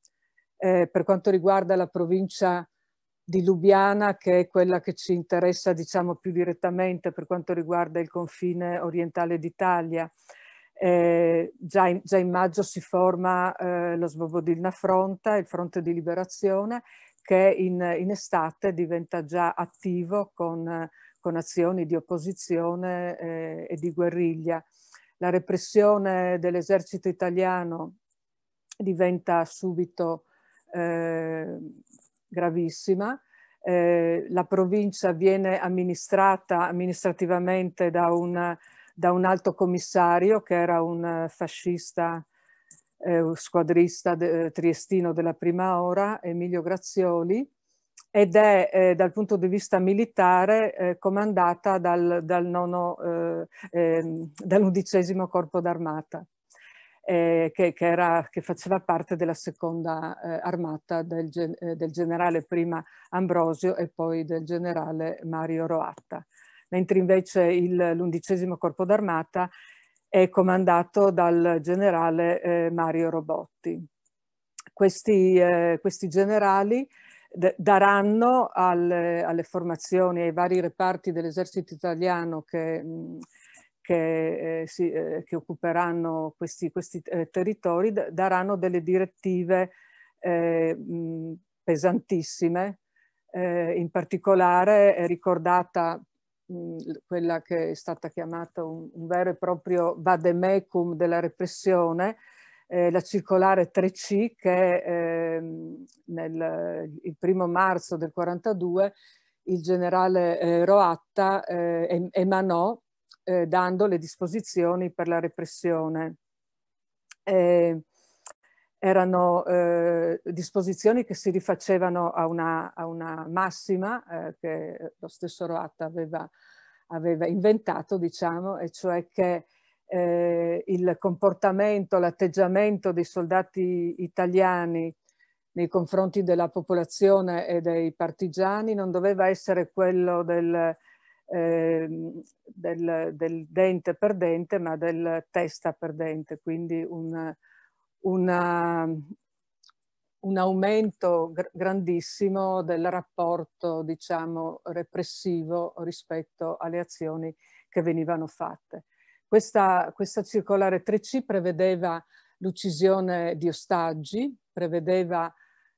Eh, per quanto riguarda la provincia di Lubiana, che è quella che ci interessa diciamo, più direttamente per quanto riguarda il confine orientale d'Italia, eh, già, in, già, in, maggio si forma eh, lo Svobodilna Fronta, il Fronte di Liberazione, che in, in estate diventa già attivo con con azioni di opposizione eh, e di guerriglia. La repressione dell'esercito italiano diventa subito eh, gravissima. Eh, la provincia viene amministrata amministrativamente da un, da un alto commissario che era un fascista eh, squadrista de, triestino della prima ora, Emilio Grazioli, ed è eh, dal punto di vista militare eh, comandata dal, dal nono, eh, ehm, dall'undicesimo corpo d'armata. Eh, che, che, era, che, faceva parte della seconda eh, armata del, eh, del, generale prima Ambrosio e poi del generale Mario Roatta, mentre invece l'undicesimo corpo d'armata è comandato dal generale Mario Robotti. Questi, questi generali daranno alle, alle formazioni, ai vari reparti dell'esercito italiano che, che, eh, si, eh, che occuperanno questi, questi eh, territori, daranno delle direttive eh, mh, pesantissime, eh, in particolare è ricordata mh, quella che è stata chiamata un, un vero e proprio vademecum della repressione, eh, la circolare 3C che eh, nel, il primo marzo del 42 il generale eh, Roatta eh, emanò eh, dando le disposizioni per la repressione. erano eh, disposizioni che si rifacevano a una, a una massima che lo stesso Roatta aveva, aveva inventato, diciamo, e cioè che eh, il comportamento, l'atteggiamento dei soldati italiani nei confronti della popolazione e dei partigiani non doveva essere quello del, eh, del, del dente per dente, ma del testa per dente, quindi un, una, un aumento gr grandissimo del rapporto, diciamo, repressivo rispetto alle azioni che venivano fatte. Questa, questa circolare 3C prevedeva l'uccisione di ostaggi, prevedeva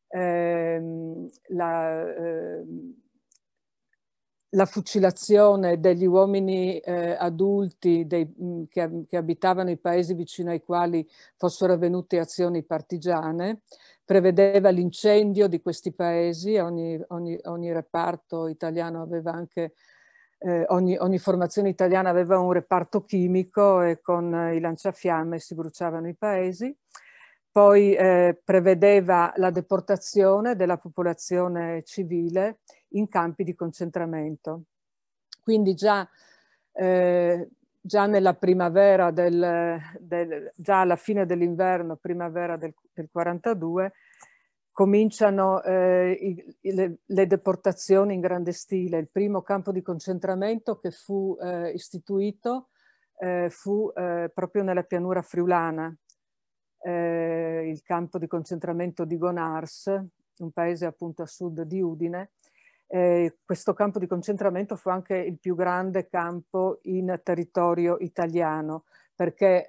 ehm, la, ehm, la, fucilazione degli uomini eh, adulti dei, mm, che, che, abitavano i paesi vicino ai quali fossero avvenute azioni partigiane, prevedeva l'incendio di questi paesi, ogni, ogni, ogni reparto italiano aveva anche eh, ogni, ogni, formazione italiana aveva un reparto chimico e con eh, i lanciafiamme si bruciavano i paesi. Poi eh, prevedeva la deportazione della popolazione civile in campi di concentramento. Quindi già, eh, già nella primavera, del, del, già alla fine dell'inverno, primavera del, del 42, cominciano eh, i, le, le, deportazioni in grande stile. Il primo campo di concentramento che fu eh, istituito eh, fu eh, proprio nella pianura friulana, eh, il campo di concentramento di Gonars, un paese appunto a sud di Udine. Eh, questo campo di concentramento fu anche il più grande campo in territorio italiano perché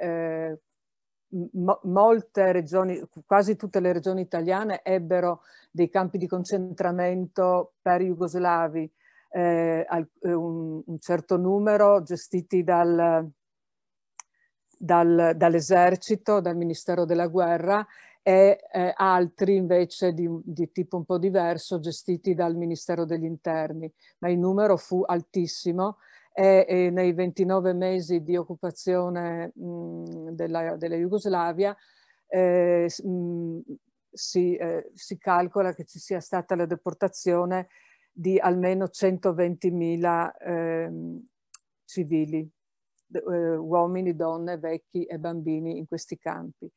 molte regioni, quasi tutte le regioni italiane ebbero dei campi di concentramento per i jugoslavi, eh, eh, un, un, certo numero gestiti dal, dal, dall'esercito, dal Ministero della Guerra e eh, altri invece di, di, tipo un po' diverso gestiti dal Ministero degli Interni, ma il numero fu altissimo e, nei 29 mesi di occupazione mh, mhmm, della, della, Jugoslavia eh, mh, mhmm, si, eh, si, calcola che ci sia stata la deportazione di almeno 120.000 ehm, eh, civili, uomini, donne, vecchi e bambini in questi campi.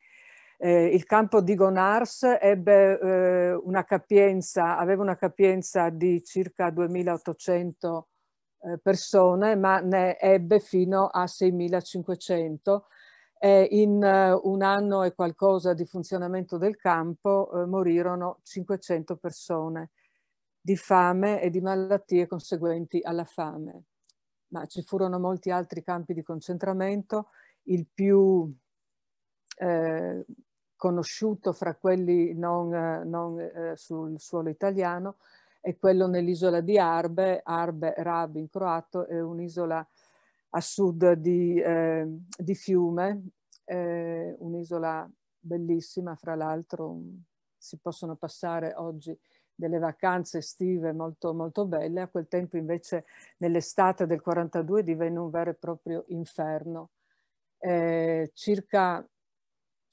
Eh, il campo di Gonars ebbe, eh, una capienza, aveva una capienza di circa 2800 eh, persone, ma ne ebbe fino a 6.500 e in eh, un anno e qualcosa di funzionamento del campo eh, morirono 500 persone di fame e di malattie conseguenti alla fame. Ma ci furono molti altri campi di concentramento, il più eh, conosciuto fra quelli non, non eh, sul suolo italiano e quello nell'isola di Arbe, Arbe Rab in croato, è un'isola a sud di, eh, di Fiume, eh, un'isola bellissima, fra l'altro mm, si possono passare oggi delle vacanze estive molto, molto belle, a quel tempo invece nell'estate del 42 divenne un vero e proprio inferno. Eh, circa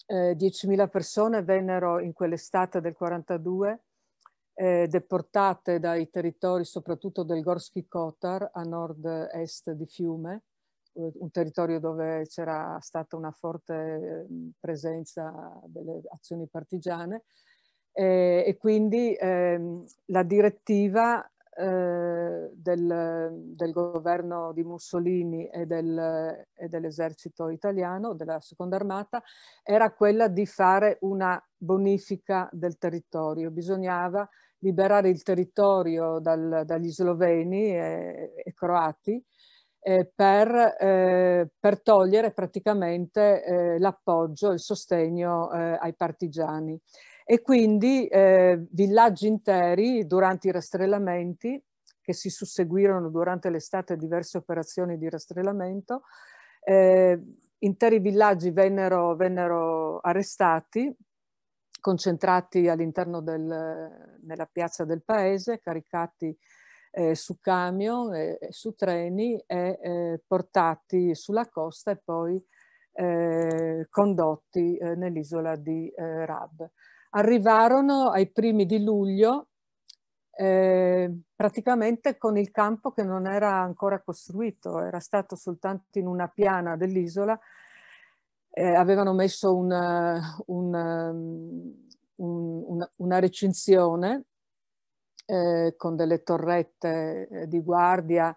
eh, 10.000 persone vennero in quell'estate del 42 eh, deportate dai territori soprattutto del Gorski Kotar a nord-est di Fiume, eh, un territorio dove c'era stata una forte eh, presenza delle azioni partigiane eh, e quindi eh, la direttiva eh, del, del, governo di Mussolini e, del, e dell'esercito italiano, della seconda armata, era quella di fare una bonifica del territorio. Bisognava liberare il territorio dal, dagli sloveni e, e croati eh, per, eh, per, togliere praticamente eh, l'appoggio, il sostegno eh, ai partigiani. E quindi eh, villaggi interi durante i rastrellamenti che si susseguirono durante l'estate diverse operazioni di rastrellamento, eh, interi villaggi vennero, vennero arrestati concentrati all'interno della piazza del paese, caricati eh, su camion e, e su treni e eh, portati sulla costa e poi eh, condotti eh, nell'isola di eh, Rab. Arrivarono ai primi di luglio eh, praticamente con il campo che non era ancora costruito, era stato soltanto in una piana dell'isola eh, avevano messo una, eh, una, ehm, una, una recinzione eh, con delle torrette eh, di guardia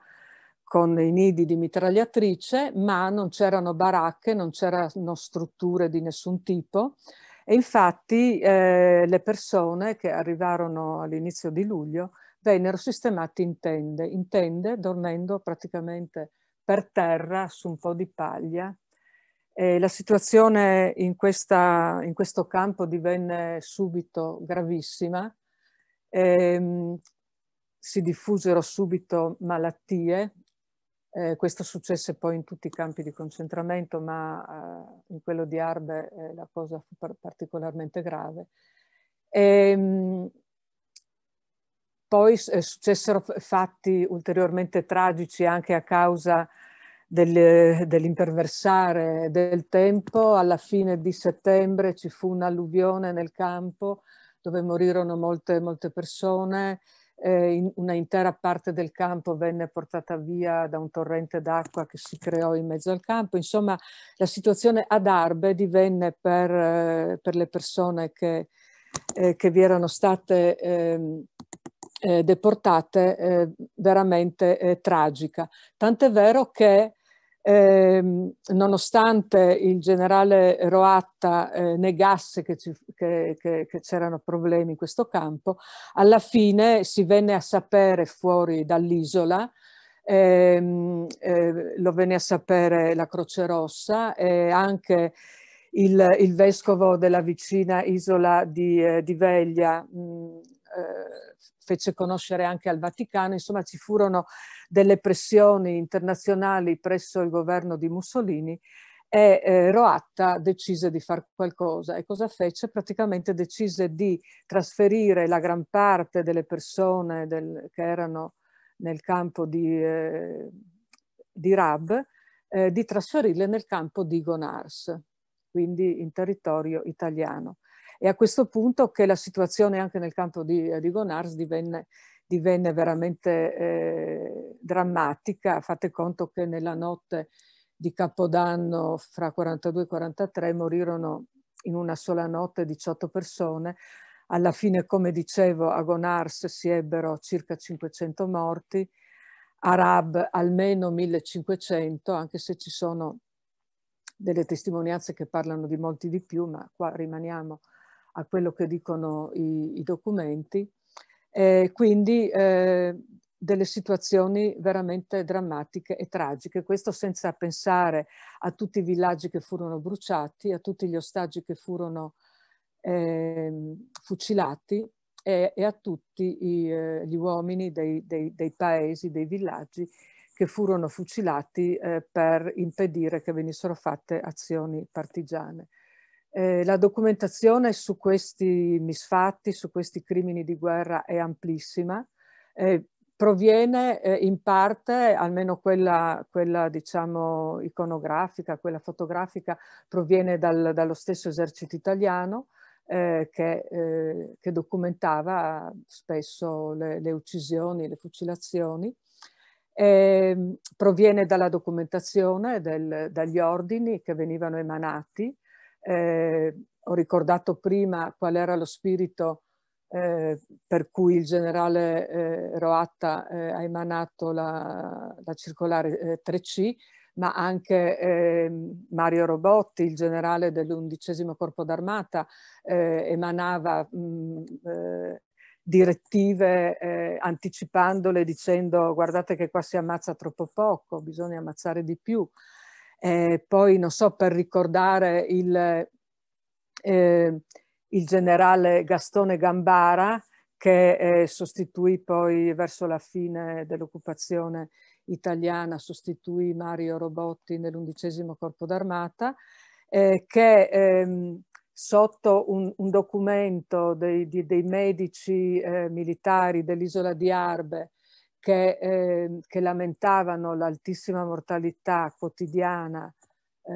con dei nidi di mitragliatrice, ma non c'erano baracche, non c'erano strutture di nessun tipo. E infatti eh, le persone che arrivarono all'inizio di luglio vennero sistemate in tende, in tende dormendo praticamente per terra su un po' di paglia eh, la situazione in, questa, in, questo campo divenne subito gravissima, eh, si diffusero subito malattie, eh, questo successe poi in tutti i campi di concentramento, ma eh, in quello di Arbe eh, la cosa fu par particolarmente grave. E, ehm, poi eh, successero fatti ulteriormente tragici anche a causa del, dell'imperversare del tempo, alla fine di settembre ci fu un'alluvione nel campo dove morirono molte, molte persone, eh, in, una intera parte del campo venne portata via da un torrente d'acqua che si creò in mezzo al campo. Insomma, la situazione ad Arbe divenne per, eh, per le persone che, eh, che, vi erano state ehm, eh, deportate eh, veramente tragica. Tant'è vero che eh, nonostante il generale Roatta eh, negasse che, ci, che, che, che c'erano problemi in questo campo, alla fine si venne a sapere fuori dall'isola Ehm, eh, lo venne a sapere la Croce Rossa e anche il, il vescovo della vicina isola di, eh, di Veglia, mh, mm, eh, fece conoscere anche al Vaticano, insomma ci furono delle pressioni internazionali presso il governo di Mussolini e eh, Roatta decise di fare qualcosa e cosa fece? Praticamente decise di trasferire la gran parte delle persone del, che erano nel campo di, eh, di Rab, eh, di trasferirle nel campo di Gonars, quindi in territorio italiano. E a questo punto che la situazione anche nel campo di, eh, di Gonars divenne, divenne veramente eh, drammatica. Fate conto che nella notte di Capodanno fra 42 e 43 morirono in una sola notte 18 persone. Alla fine, come dicevo, a Gonars si ebbero circa 500 morti, a Rab almeno 1500, anche se ci sono delle testimonianze che parlano di molti di più, ma qua rimaniamo a quello che dicono i, i documenti, eh, quindi eh, delle situazioni veramente drammatiche e tragiche, questo senza pensare a tutti i villaggi che furono bruciati, a tutti gli ostaggi che furono eh, fucilati e, e, a tutti i, eh, gli uomini dei, dei, dei, paesi, dei villaggi che furono fucilati eh, per impedire che venissero fatte azioni partigiane. Eh, la documentazione su questi misfatti, su questi crimini di guerra è amplissima. Eh, proviene eh, in parte, almeno quella, quella, diciamo iconografica, quella fotografica, proviene dal, dallo stesso esercito italiano eh, che, eh, che, documentava spesso le, le uccisioni, le fucilazioni. Ehm, proviene dalla documentazione, del, dagli ordini che venivano emanati eh, ho ricordato prima qual era lo spirito eh, per cui il generale eh, Roatta eh, ha emanato la, la circolare 3C, eh, ma anche ehm, Mario Robotti, il generale dell'undicesimo corpo d'armata, eh, emanava mh, direttive eh, anticipandole dicendo guardate che qua si ammazza troppo poco, bisogna ammazzare di più eh, poi non so, per ricordare il, eh, il generale Gastone Gambara che eh, sostituì poi verso la fine dell'occupazione italiana, sostituì Mario Robotti nell'undicesimo corpo d'armata, eh, che ehm, sotto un, un documento dei, di, dei medici eh, militari dell'isola di Arbe che, eh, che lamentavano l'altissima mortalità quotidiana eh,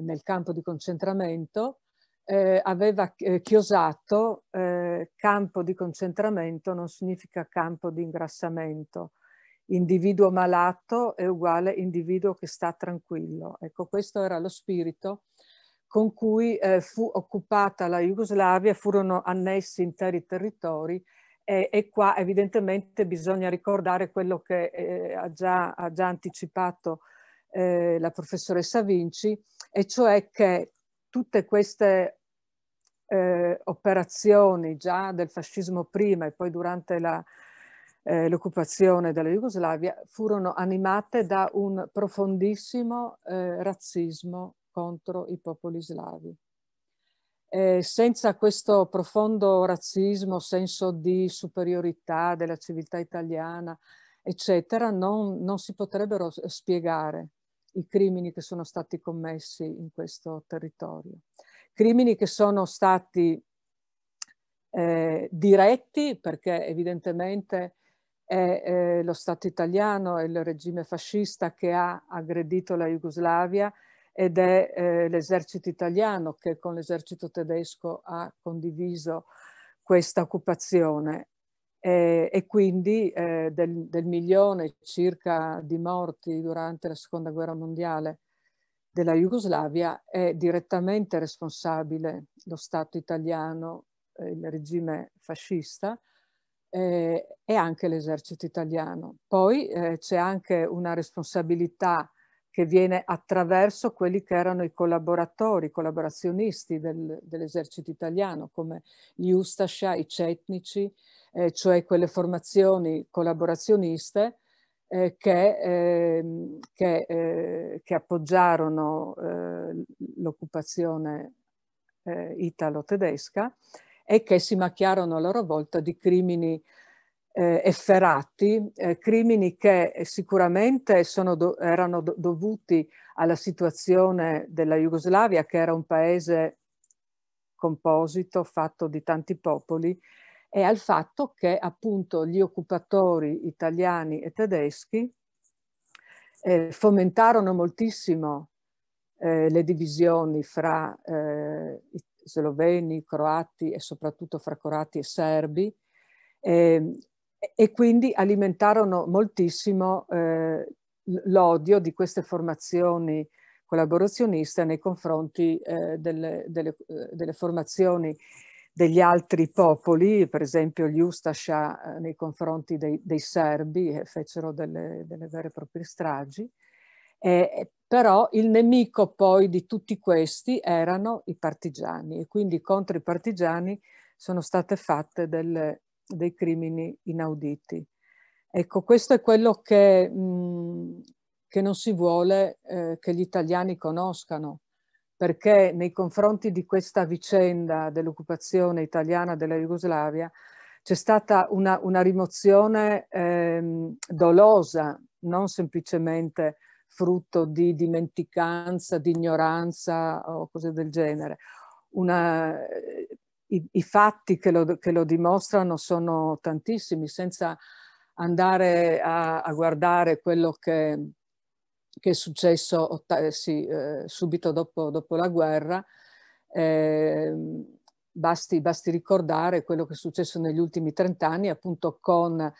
nel campo di concentramento, eh, aveva eh, chiosato eh, campo di concentramento non significa campo di ingrassamento. Individuo malato è uguale individuo che sta tranquillo. Ecco, questo era lo spirito con cui eh, fu occupata la Jugoslavia, furono annessi interi territori e, e, qua evidentemente bisogna ricordare quello che eh, ha, già, ha, già, anticipato eh, la professoressa Vinci, e cioè che tutte queste eh, operazioni già del fascismo prima e poi durante eh, l'occupazione della Jugoslavia furono animate da un profondissimo eh, razzismo contro i popoli slavi eh, senza questo profondo razzismo, senso di superiorità della civiltà italiana, eccetera, non, non si potrebbero spiegare i crimini che sono stati commessi in questo territorio. Crimini che sono stati eh, diretti, perché evidentemente è eh, lo Stato italiano e il regime fascista che ha aggredito la Jugoslavia ed è eh, l'esercito italiano che con l'esercito tedesco ha condiviso questa occupazione eh, e quindi eh, del, del, milione circa di morti durante la seconda guerra mondiale della Jugoslavia è direttamente responsabile lo Stato italiano, eh, il regime fascista, eh, e anche l'esercito italiano. Poi eh, c'è anche una responsabilità che viene attraverso quelli che erano i collaboratori, i collaborazionisti del, dell'esercito italiano, come gli Ustascia, i Cetnici, eh, cioè quelle formazioni collaborazioniste eh, che, ehm, eh, che, che, appoggiarono eh, l'occupazione eh, italo-tedesca e che si macchiarono a loro volta di crimini eh, efferati, eh, crimini che sicuramente do- erano do- dovuti alla situazione della Jugoslavia, che era un paese composito, fatto di tanti popoli, e al fatto che appunto gli occupatori italiani e tedeschi eh, fomentarono moltissimo eh, le divisioni fra eh, sloveni, croati e soprattutto fra croati e serbi, eh, e quindi alimentarono moltissimo eh, l'odio di queste formazioni collaborazioniste nei confronti eh, delle, delle, eh, delle, formazioni degli altri popoli, per esempio gli Ustascia eh, nei confronti dei, dei serbi, eh, fecero delle, delle, vere e proprie stragi, eh, però il nemico poi di tutti questi erano i partigiani e quindi contro i partigiani sono state fatte delle, dei crimini inauditi. Ecco, questo è quello che, mh, che non si vuole eh, che gli italiani conoscano, perché nei confronti di questa vicenda dell'occupazione italiana della Jugoslavia c'è stata una, una rimozione ehm, dolosa, non semplicemente frutto di dimenticanza, di ignoranza o cose del genere. Una, i, i fatti che lo, che lo, dimostrano sono tantissimi, senza andare a, a guardare quello che, che è successo eh, sì, eh, subito dopo, dopo, la guerra. Eh, basti, basti, ricordare quello che è successo negli ultimi trent'anni, appunto con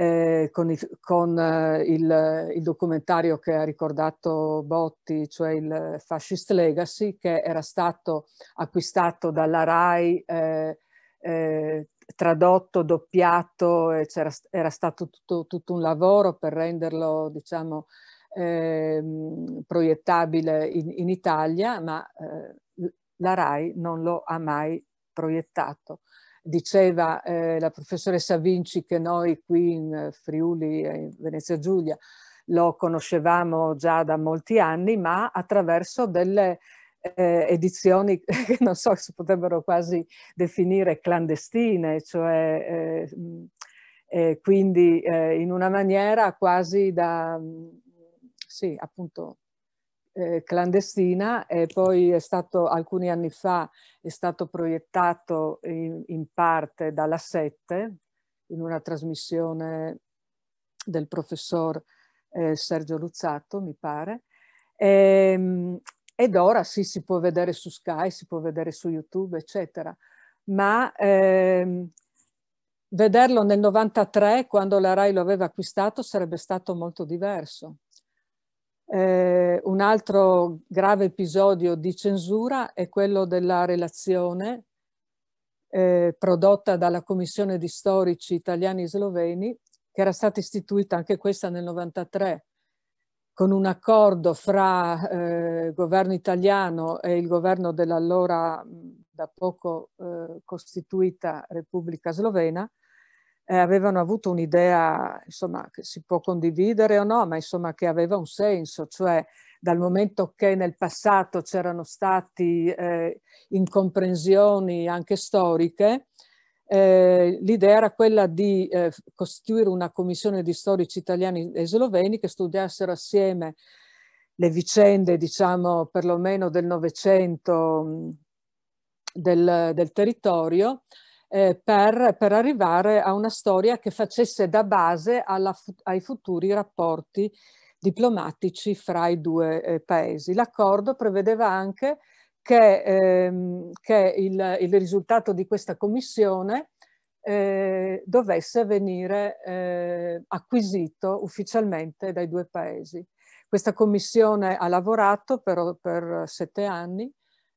eh, con, il, con eh, il, il, documentario che ha ricordato Botti, cioè il Fascist Legacy, che era stato acquistato dalla RAI, eh, eh tradotto, doppiato, era stato tutto, tutto, un lavoro per renderlo, diciamo, ehm, proiettabile in, in, Italia, ma eh, la RAI non lo ha mai proiettato diceva eh, la professoressa Vinci che noi qui in Friuli e in Venezia Giulia lo conoscevamo già da molti anni, ma attraverso delle eh, edizioni <laughs> che non so si potrebbero quasi definire clandestine, cioè eh, mm, quindi eh, in una maniera quasi da, mm, sì, appunto, eh, clandestina e poi è stato, alcuni anni fa è stato proiettato in, in parte dalla Sette in una trasmissione del professor eh, Sergio Luzzatto mi pare. E, ehm, ed ora sì, si può vedere su Sky, si può vedere su YouTube, eccetera. Ma ehm, vederlo nel 93, quando la RAI lo aveva acquistato, sarebbe stato molto diverso. Eh, un altro grave episodio di censura è quello della relazione eh, prodotta dalla Commissione di Storici Italiani e Sloveni, che era stata istituita anche questa nel 1993, con un accordo fra eh, governo italiano e il governo dell'allora da poco eh, costituita Repubblica Slovena, eh, avevano avuto un'idea, insomma, che si può condividere o no, ma insomma che aveva un senso, cioè dal momento che nel passato c'erano stati eh, incomprensioni anche storiche, eh, l'idea era quella di eh, costituire una commissione di storici italiani e sloveni che studiassero assieme le vicende, diciamo, perlomeno del Novecento del, del territorio, eh, per, per, arrivare a una storia che facesse da base alla, ai futuri rapporti diplomatici fra i due eh, paesi. L'accordo prevedeva anche che, ehm, che il, il, risultato di questa commissione eh, dovesse venire eh, acquisito ufficialmente dai due paesi. Questa commissione ha lavorato per, per sette anni,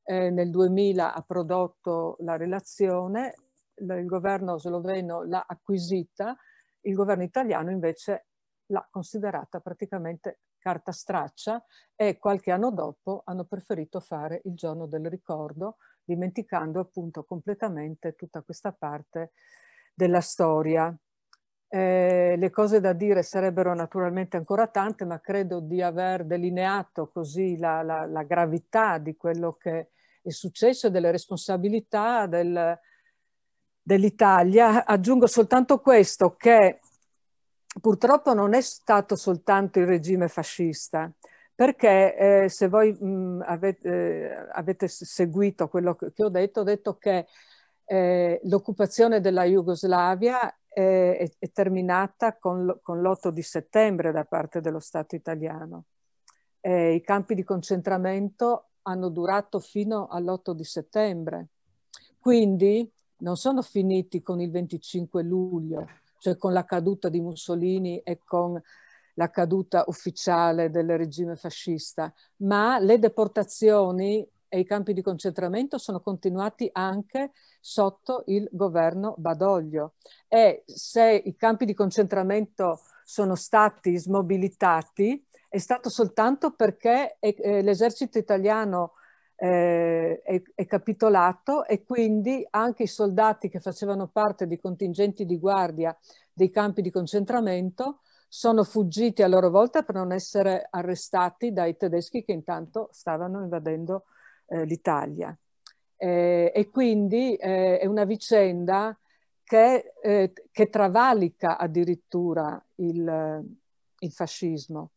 eh, nel 2000 ha prodotto la relazione il governo sloveno l'ha acquisita, il governo italiano invece l'ha considerata praticamente carta straccia e qualche anno dopo hanno preferito fare il giorno del ricordo, dimenticando appunto completamente tutta questa parte della storia. Eh, le cose da dire sarebbero naturalmente ancora tante, ma credo di aver delineato così la, la, la gravità di quello che è successo e delle responsabilità del, dell'Italia, aggiungo soltanto questo, che purtroppo non è stato soltanto il regime fascista, perché eh, se voi mh, mm, avete, eh, avete, seguito quello che ho detto, ho detto che eh, l'occupazione della Jugoslavia eh, è, è, terminata con, con l'8 di settembre da parte dello Stato italiano. Eh, I campi di concentramento hanno durato fino all'8 di settembre. Quindi non sono finiti con il 25 luglio, cioè con la caduta di Mussolini e con la caduta ufficiale del regime fascista, ma le deportazioni e i campi di concentramento sono continuati anche sotto il governo Badoglio. E se i campi di concentramento sono stati smobilitati, è stato soltanto perché eh, l'esercito italiano eh, è, è capitolato e quindi anche i soldati che facevano parte di contingenti di guardia dei campi di concentramento sono fuggiti a loro volta per non essere arrestati dai tedeschi che intanto stavano invadendo eh, l'Italia. Eh, e quindi eh, è una vicenda che, eh, che travalica addirittura il, il fascismo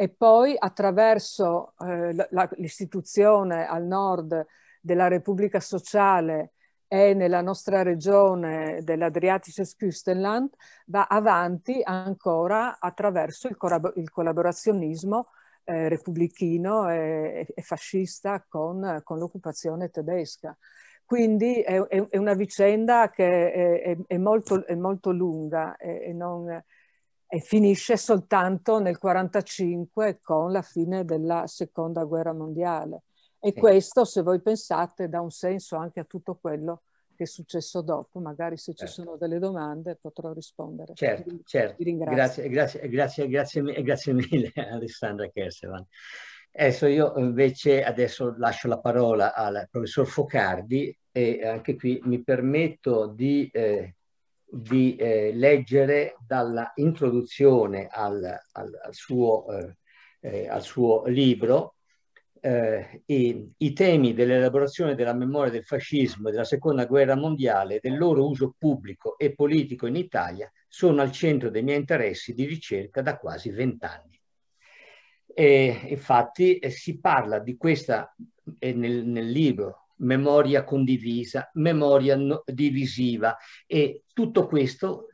e poi attraverso eh, l'istituzione al nord della Repubblica Sociale e nella nostra regione dell'Adriatisches Küstenland va avanti ancora attraverso il, il collaborazionismo eh, repubblichino e, e, fascista con, con l'occupazione tedesca. Quindi è, è, una vicenda che è, è, molto, è molto, lunga e, non e finisce soltanto nel 1945 con la fine della seconda guerra mondiale. E sì. questo, se voi pensate, dà un senso anche a tutto quello che è successo dopo. Magari se certo. ci sono delle domande potrò rispondere. Certo, vi, certo. Vi ringrazio. Grazie, grazie, grazie, grazie, grazie mille <laughs> Alessandra Kersevan. Adesso io invece adesso lascio la parola al professor Focardi e anche qui mi permetto di eh, di eh, leggere dalla introduzione al, al, al, suo, eh, eh al suo, libro i, eh, i temi dell'elaborazione della memoria del fascismo e della seconda guerra mondiale e del loro uso pubblico e politico in Italia sono al centro dei miei interessi di ricerca da quasi vent'anni. E infatti eh, si parla di questa, eh, nel, nel, libro memoria condivisa, memoria no divisiva e tutto questo,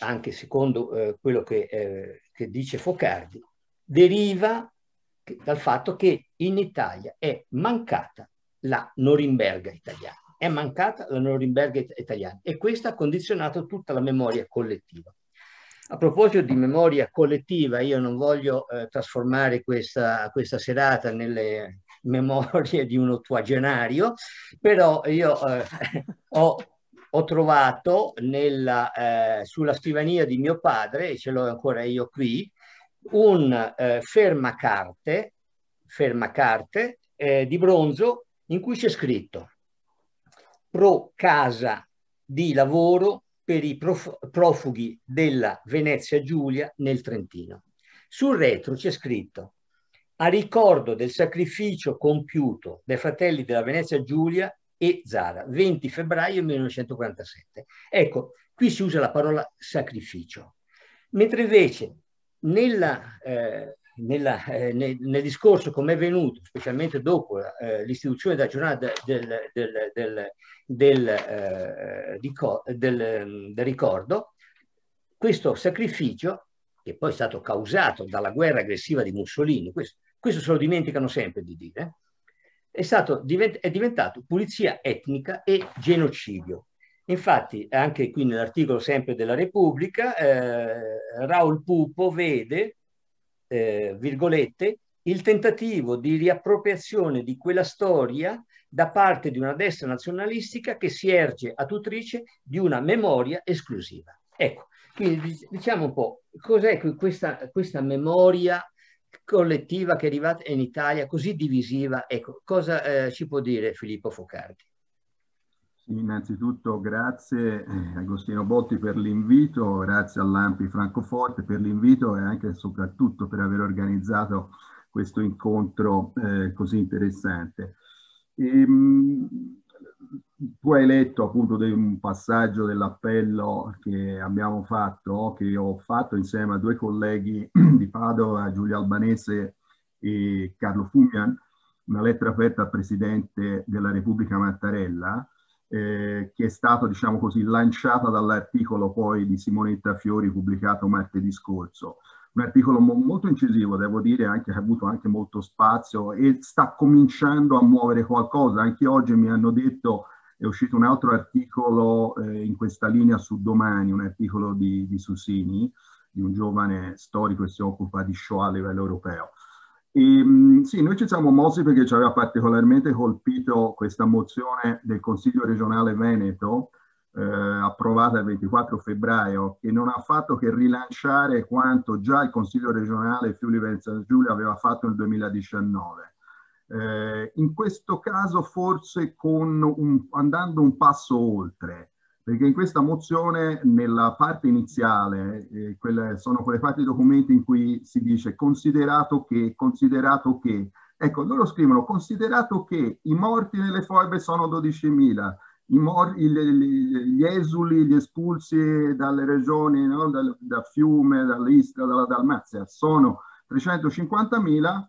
anche secondo eh, quello che, eh, che, dice Focardi, deriva dal fatto che in Italia è mancata la Norimberga italiana. È mancata la Norimberga italiana e questo ha condizionato tutta la memoria collettiva. A proposito di memoria collettiva, io non voglio eh, trasformare questa, questa serata nelle memorie di un ottuagenario, però io eh, ho, ho, trovato nella, eh, sulla scrivania di mio padre, e ce l'ho ancora io qui, un eh, fermacarte, fermacarte eh, di bronzo in cui c'è scritto pro casa di lavoro per i profughi della Venezia Giulia nel Trentino. Sul retro c'è scritto a ricordo del sacrificio compiuto dai fratelli della Venezia Giulia e Zara, 20 febbraio 1947. Ecco, qui si usa la parola sacrificio, mentre invece nella, eh, nella, eh, nel, nel, discorso come è venuto, specialmente dopo eh, l'istituzione della giornata del, del, eh, del, del, ricordo, questo sacrificio, che poi è stato causato dalla guerra aggressiva di Mussolini, questo questo se lo dimenticano sempre di dire, è, stato, è diventato pulizia etnica e genocidio. Infatti, anche qui nell'articolo sempre della Repubblica, eh, Raul Pupo vede, eh, virgolette, il tentativo di riappropriazione di quella storia da parte di una destra nazionalistica che si erge tutrice di una memoria esclusiva. Ecco, quindi diciamo un po' cos'è questa, questa memoria collettiva che è arrivata in Italia così divisiva. Ecco, cosa eh, ci può dire Filippo Focardi? innanzitutto grazie eh, Agostino Botti per l'invito, grazie all'Ampi Francoforte per l'invito e anche e soprattutto per aver organizzato questo incontro eh, così interessante. E, ehm, tu hai letto appunto di un passaggio dell'appello che abbiamo fatto, che ho fatto insieme a due colleghi <clears throat> di Padova, Giulia Albanese e Carlo Fumian, una lettera aperta al Presidente della Repubblica Mattarella, eh, che è stata, diciamo così, lanciata dall'articolo poi di Simonetta Fiori pubblicato martedì scorso. Un articolo mo molto incisivo, devo dire, anche, che ha avuto anche molto spazio e sta cominciando a muovere qualcosa. Anche oggi mi hanno detto è uscito un altro articolo eh, in questa linea su Domani, un articolo di, di Susini, di un giovane storico che si occupa di Shoah a livello europeo. E, sì, noi ci siamo mossi perché ci aveva particolarmente colpito questa mozione del Consiglio regionale Veneto, eh, approvata il 24 febbraio, che non ha fatto che rilanciare quanto già il Consiglio regionale Friuli Venezia Giulia aveva fatto nel 2019. Eh, in questo caso forse con un, andando un passo oltre, perché in questa mozione nella parte iniziale, eh, quelle, sono quelle parti di documenti in cui si dice considerato che, considerato che, ecco loro scrivono considerato che i morti nelle foibe sono 12.000, gli esuli, gli espulsi dalle regioni, no? da, da Fiume, dall'Istria, dalla Dalmazia, sono 350.000,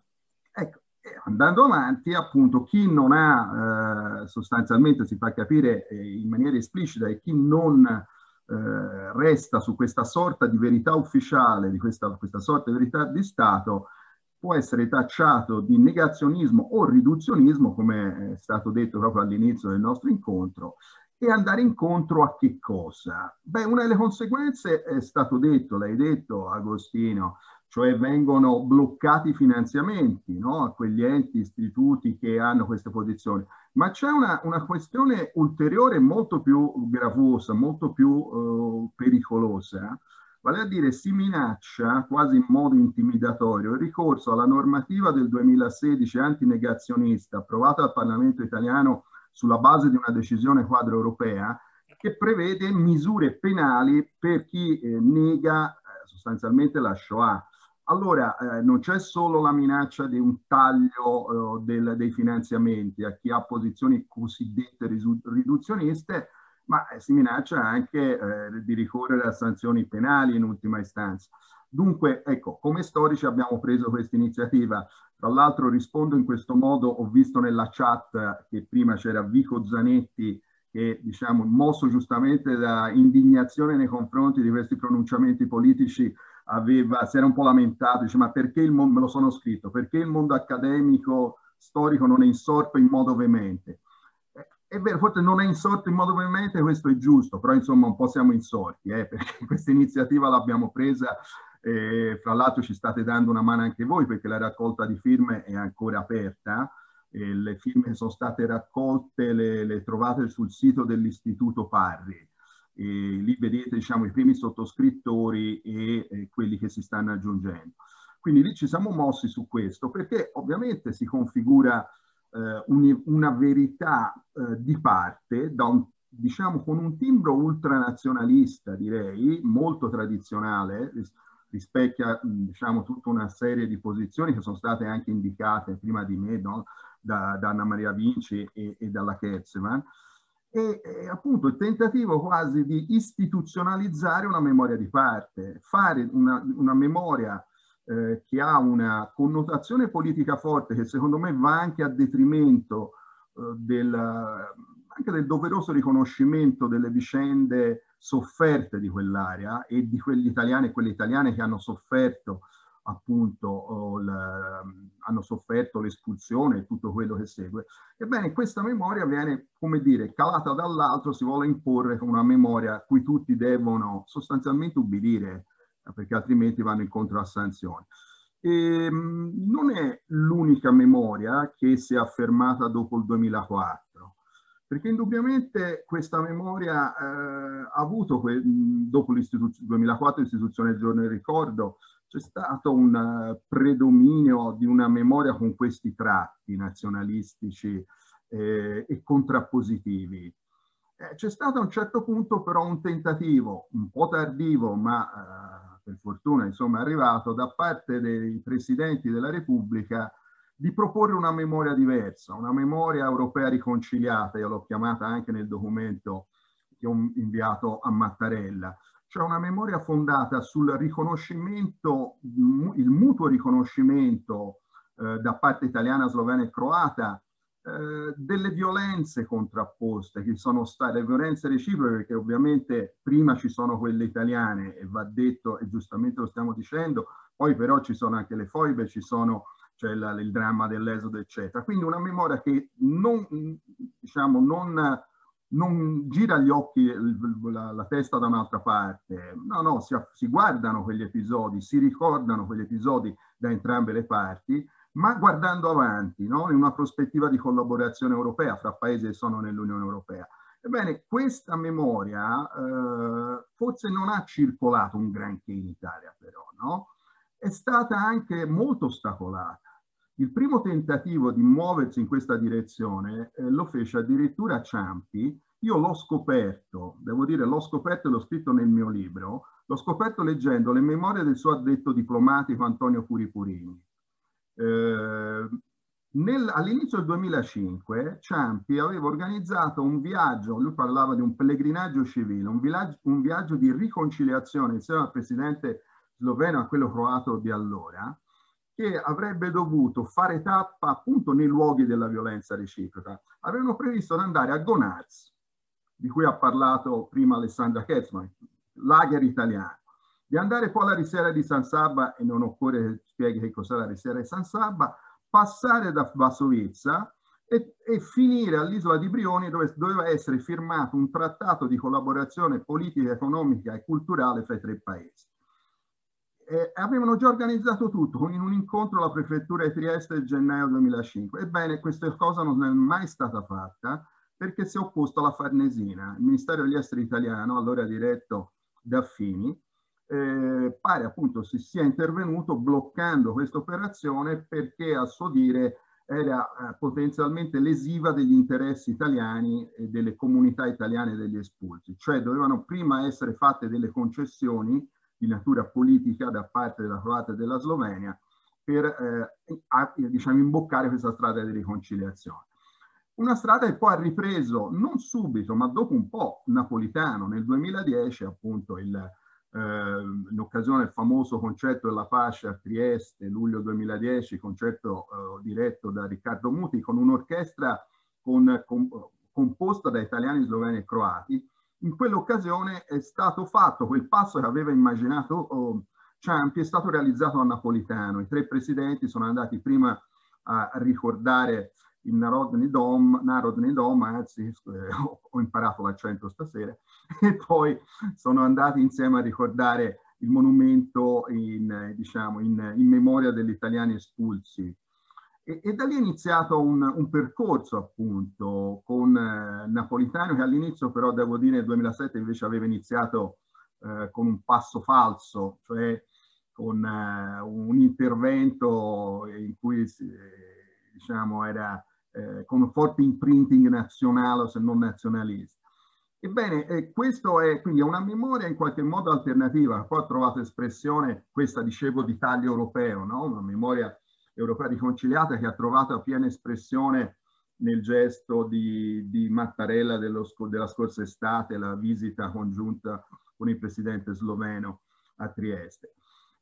ecco, andando avanti, appunto, chi non ha, eh, sostanzialmente si fa capire eh, in maniera esplicita e chi non eh, resta su questa sorta di verità ufficiale, di questa, questa sorta di verità di Stato, può essere tacciato di negazionismo o riduzionismo, come è stato detto proprio all'inizio del nostro incontro, e andare incontro a che cosa? Beh, una delle conseguenze è stato detto, l'hai detto Agostino, cioè vengono bloccati i finanziamenti no? a quegli enti, istituti che hanno queste posizioni. Ma c'è una, una questione ulteriore molto più gravosa, molto più eh, pericolosa, eh, vale a dire si minaccia quasi in modo intimidatorio il ricorso alla normativa del 2016 antinegazionista approvata dal Parlamento italiano sulla base di una decisione quadro europea che prevede misure penali per chi eh, nega eh, sostanzialmente la Shoah. Allora, eh, non c'è solo la minaccia di un taglio eh, del, dei finanziamenti a chi ha posizioni cosiddette riduzioniste, ma eh, si minaccia anche eh, di ricorrere a sanzioni penali in ultima istanza. Dunque, ecco, come storici abbiamo preso questa iniziativa. Tra l'altro rispondo in questo modo, ho visto nella chat che prima c'era Vico Zanetti che, diciamo, mosso giustamente da indignazione nei confronti di questi pronunciamenti politici aveva, si era un po' lamentato, dice ma perché il mondo, me lo sono scritto, perché il mondo accademico storico non è insorto in modo veemente? Eh, è vero, forse non è insorto in modo veemente, questo è giusto, però insomma un po' siamo insorti, eh, <laughs> perché questa iniziativa l'abbiamo presa e eh, fra l'altro ci state dando una mano anche voi perché la raccolta di firme è ancora aperta. E le firme sono state raccolte le, le trovate sul sito dell'Istituto Parri e lì vedete diciamo, i primi sottoscrittori e eh, quelli che si stanno aggiungendo. Quindi lì ci siamo mossi su questo perché ovviamente si configura eh, un, una verità eh, di parte un, diciamo, con un timbro ultranazionalista direi, molto tradizionale, rispecchia diciamo, tutta una serie di posizioni che sono state anche indicate prima di me no? da, da, Anna Maria Vinci e, e dalla Ketzeman, e appunto il tentativo quasi di istituzionalizzare una memoria di parte, fare una, una memoria eh, che ha una connotazione politica forte che secondo me va anche a detrimento eh, del, anche del doveroso riconoscimento delle vicende sofferte di quell'area e di quelle italiani e quelle italiane che hanno sofferto appunto oh, hanno sofferto l'espulsione e tutto quello che segue. Ebbene, questa memoria viene, come dire, calata dall'altro, si vuole imporre una memoria a cui tutti devono sostanzialmente ubbidire, perché altrimenti vanno incontro a sanzioni. E, ehm, non è l'unica memoria che si è affermata dopo il 2004, perché indubbiamente questa memoria eh, ha avuto, dopo l'istituzione 2004 l'istituzione del giorno del ricordo, c'è stato un eh, predominio di una memoria con questi tratti nazionalistici eh, e contrappositivi. Eh, c'è stato a un certo punto però un tentativo, un po' tardivo, ma eh, per fortuna insomma arrivato, da parte dei presidenti della Repubblica di proporre una memoria diversa, una memoria europea riconciliata, io l'ho chiamata anche nel documento che ho inviato a Mattarella, c'è una memoria fondata sul riconoscimento, il mutuo riconoscimento eh, da parte italiana, slovena e croata eh, delle violenze contrapposte che sono state, le violenze reciproche, perché ovviamente prima ci sono quelle italiane e va detto, e giustamente lo stiamo dicendo, poi però ci sono anche le foibe, ci sono cioè il dramma dell'esodo, eccetera. Quindi una memoria che non, diciamo, non non gira gli occhi, la, la testa da un'altra parte, no, no, si, si guardano quegli episodi, si ricordano quegli episodi da entrambe le parti, ma guardando avanti, no? in una prospettiva di collaborazione europea fra paesi che sono nell'Unione Europea. Ebbene, questa memoria eh, forse non ha circolato un granché in Italia, però, no? è stata anche molto ostacolata. Il primo tentativo di muoversi in questa direzione eh, lo fece addirittura Ciampi. Io l'ho scoperto, devo dire l'ho scoperto e l'ho scritto nel mio libro, l'ho scoperto leggendo le memorie del suo addetto diplomatico Antonio Puripurini. Eh, all'inizio del 2005 Ciampi aveva organizzato un viaggio, lui parlava di un pellegrinaggio civile, un, un viaggio di riconciliazione insieme al presidente sloveno a quello croato di allora, che avrebbe dovuto fare tappa appunto nei luoghi della violenza reciproca. Avevano previsto di andare a Gonaz, di cui ha parlato prima Alessandra Ketzmann, lager italiano, di andare poi alla risiera di San Sabba, e non occorre che spieghi che cos'è la risiera di San Sabba, passare da Vasovezza e, e finire all'isola di Brioni dove doveva essere firmato un trattato di collaborazione politica, economica e culturale fra i tre paesi eh, avevano già organizzato tutto in un incontro alla prefettura di Trieste nel gennaio 2005. Ebbene, questa cosa non è mai stata fatta perché si è opposto alla Farnesina. Il Ministero degli Esteri italiano, allora diretto da Fini, eh, pare appunto si sia intervenuto bloccando questa operazione perché a suo dire era eh, potenzialmente lesiva degli interessi italiani e delle comunità italiane degli espulsi, cioè dovevano prima essere fatte delle concessioni di natura politica da parte della Croazia e della Slovenia per eh, a, eh, diciamo, imboccare questa strada di riconciliazione. Una strada che poi ha ripreso non subito, ma dopo un po' napolitano nel 2010, appunto il, eh, in occasione del famoso concerto della fascia a Trieste, luglio 2010, concerto eh, diretto da Riccardo Muti con un'orchestra con, con, composta da italiani, sloveni e croati, in quell'occasione è stato fatto quel passo che aveva immaginato oh, Ciampi, è stato realizzato a Napolitano. I tre presidenti sono andati prima a ricordare il Narodni Dom, Narodni Dom anzi eh, ho imparato l'accento stasera, <laughs> e poi sono andati insieme a ricordare il monumento in, diciamo, in, in memoria degli italiani espulsi e, e da lì è iniziato un, un percorso appunto con eh, Napolitano che all'inizio però devo dire nel 2007 invece aveva iniziato eh, con un passo falso, cioè con eh, un intervento in cui eh, diciamo era eh, con un forte imprinting nazionale se non nazionalista. Ebbene, eh, questo è quindi una memoria in qualche modo alternativa, poi ho trovato espressione, questa dicevo di taglio europeo, no? una memoria europea riconciliata che ha trovato piena espressione nel gesto di, di Mattarella sc della scorsa estate, la visita congiunta con il presidente sloveno a Trieste.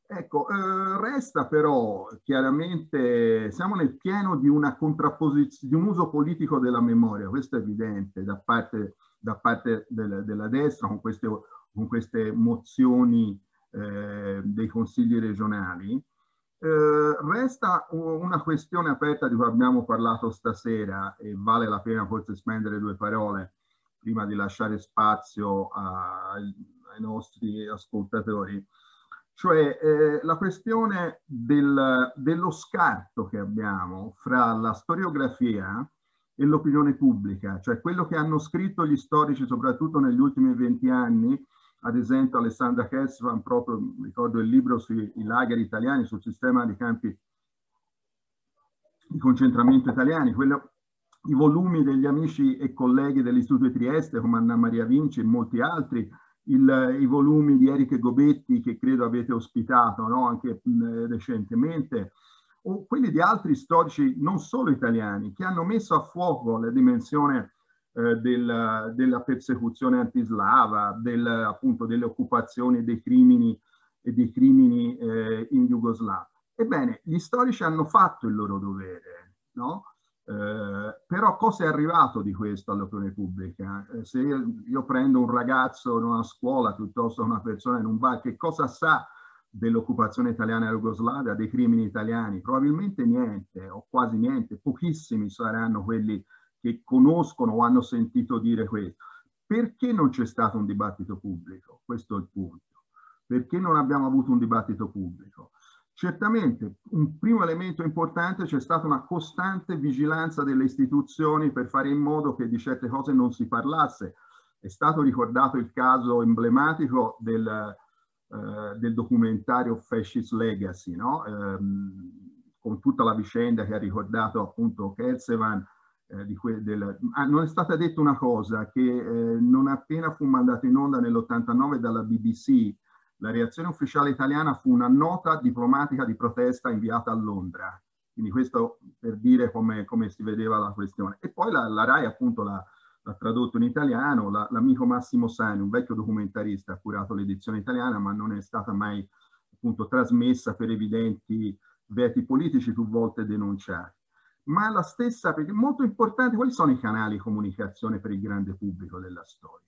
Ecco, eh, resta però chiaramente, siamo nel pieno di una contrapposizione, di un uso politico della memoria, questo è evidente da parte, da parte del, della destra con queste, con queste mozioni eh, dei consigli regionali, eh, resta una questione aperta di cui abbiamo parlato stasera e vale la pena forse spendere due parole prima di lasciare spazio a, ai nostri ascoltatori, cioè eh, la questione del, dello scarto che abbiamo fra la storiografia e l'opinione pubblica, cioè quello che hanno scritto gli storici soprattutto negli ultimi venti anni ad esempio Alessandra Hesvan, proprio ricordo il libro sui lager italiani, sul sistema di campi di concentramento italiani, quello, i volumi degli amici e colleghi dell'Istituto di Trieste, come Anna Maria Vinci e molti altri, il, i volumi di Erich Gobetti che credo avete ospitato no? anche mh, recentemente, o quelli di altri storici non solo italiani che hanno messo a fuoco la dimensione eh, della, della, persecuzione antislava, del, appunto delle occupazioni, dei crimini, dei crimini eh, in Jugoslavia. Ebbene, gli storici hanno fatto il loro dovere, no? Eh, però cosa è arrivato di questo all'opinione pubblica? Eh, se io, io, prendo un ragazzo in una scuola piuttosto che una persona in un bar, che cosa sa dell'occupazione italiana a Jugoslavia, dei crimini italiani? Probabilmente niente o quasi niente, pochissimi saranno quelli che conoscono o hanno sentito dire questo. Perché non c'è stato un dibattito pubblico? Questo è il punto. Perché non abbiamo avuto un dibattito pubblico? Certamente un primo elemento importante c'è stata una costante vigilanza delle istituzioni per fare in modo che di certe cose non si parlasse. È stato ricordato il caso emblematico del, eh, del documentario Fascist Legacy, no? ehm, con tutta la vicenda che ha ricordato appunto Kelsevan eh, del... ah, non è stata detta una cosa, che eh, non appena fu mandato in onda nell'89 dalla BBC, la reazione ufficiale italiana fu una nota diplomatica di protesta inviata a Londra. Quindi questo per dire come, come si vedeva la questione. E poi la, la RAI appunto l'ha tradotto in italiano, l'amico Massimo Sani, un vecchio documentarista, ha curato l'edizione italiana, ma non è stata mai appunto trasmessa per evidenti veti politici più volte denunciati ma la stessa, perché è molto importante, quali sono i canali di comunicazione per il grande pubblico della storia?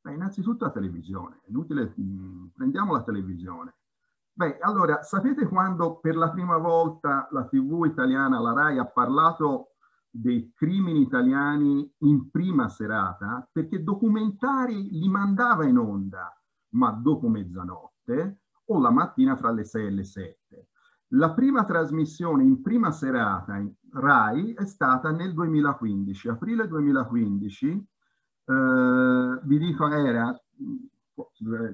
Beh, innanzitutto la televisione, inutile, mh, mm, prendiamo la televisione. Beh, allora, sapete quando per la prima volta la TV italiana, la RAI, ha parlato dei crimini italiani in prima serata? Perché documentari li mandava in onda, ma dopo mezzanotte o la mattina fra le 6 e le 7. La prima trasmissione in prima serata in, RAI è stata nel 2015, aprile 2015, eh, vi dico era,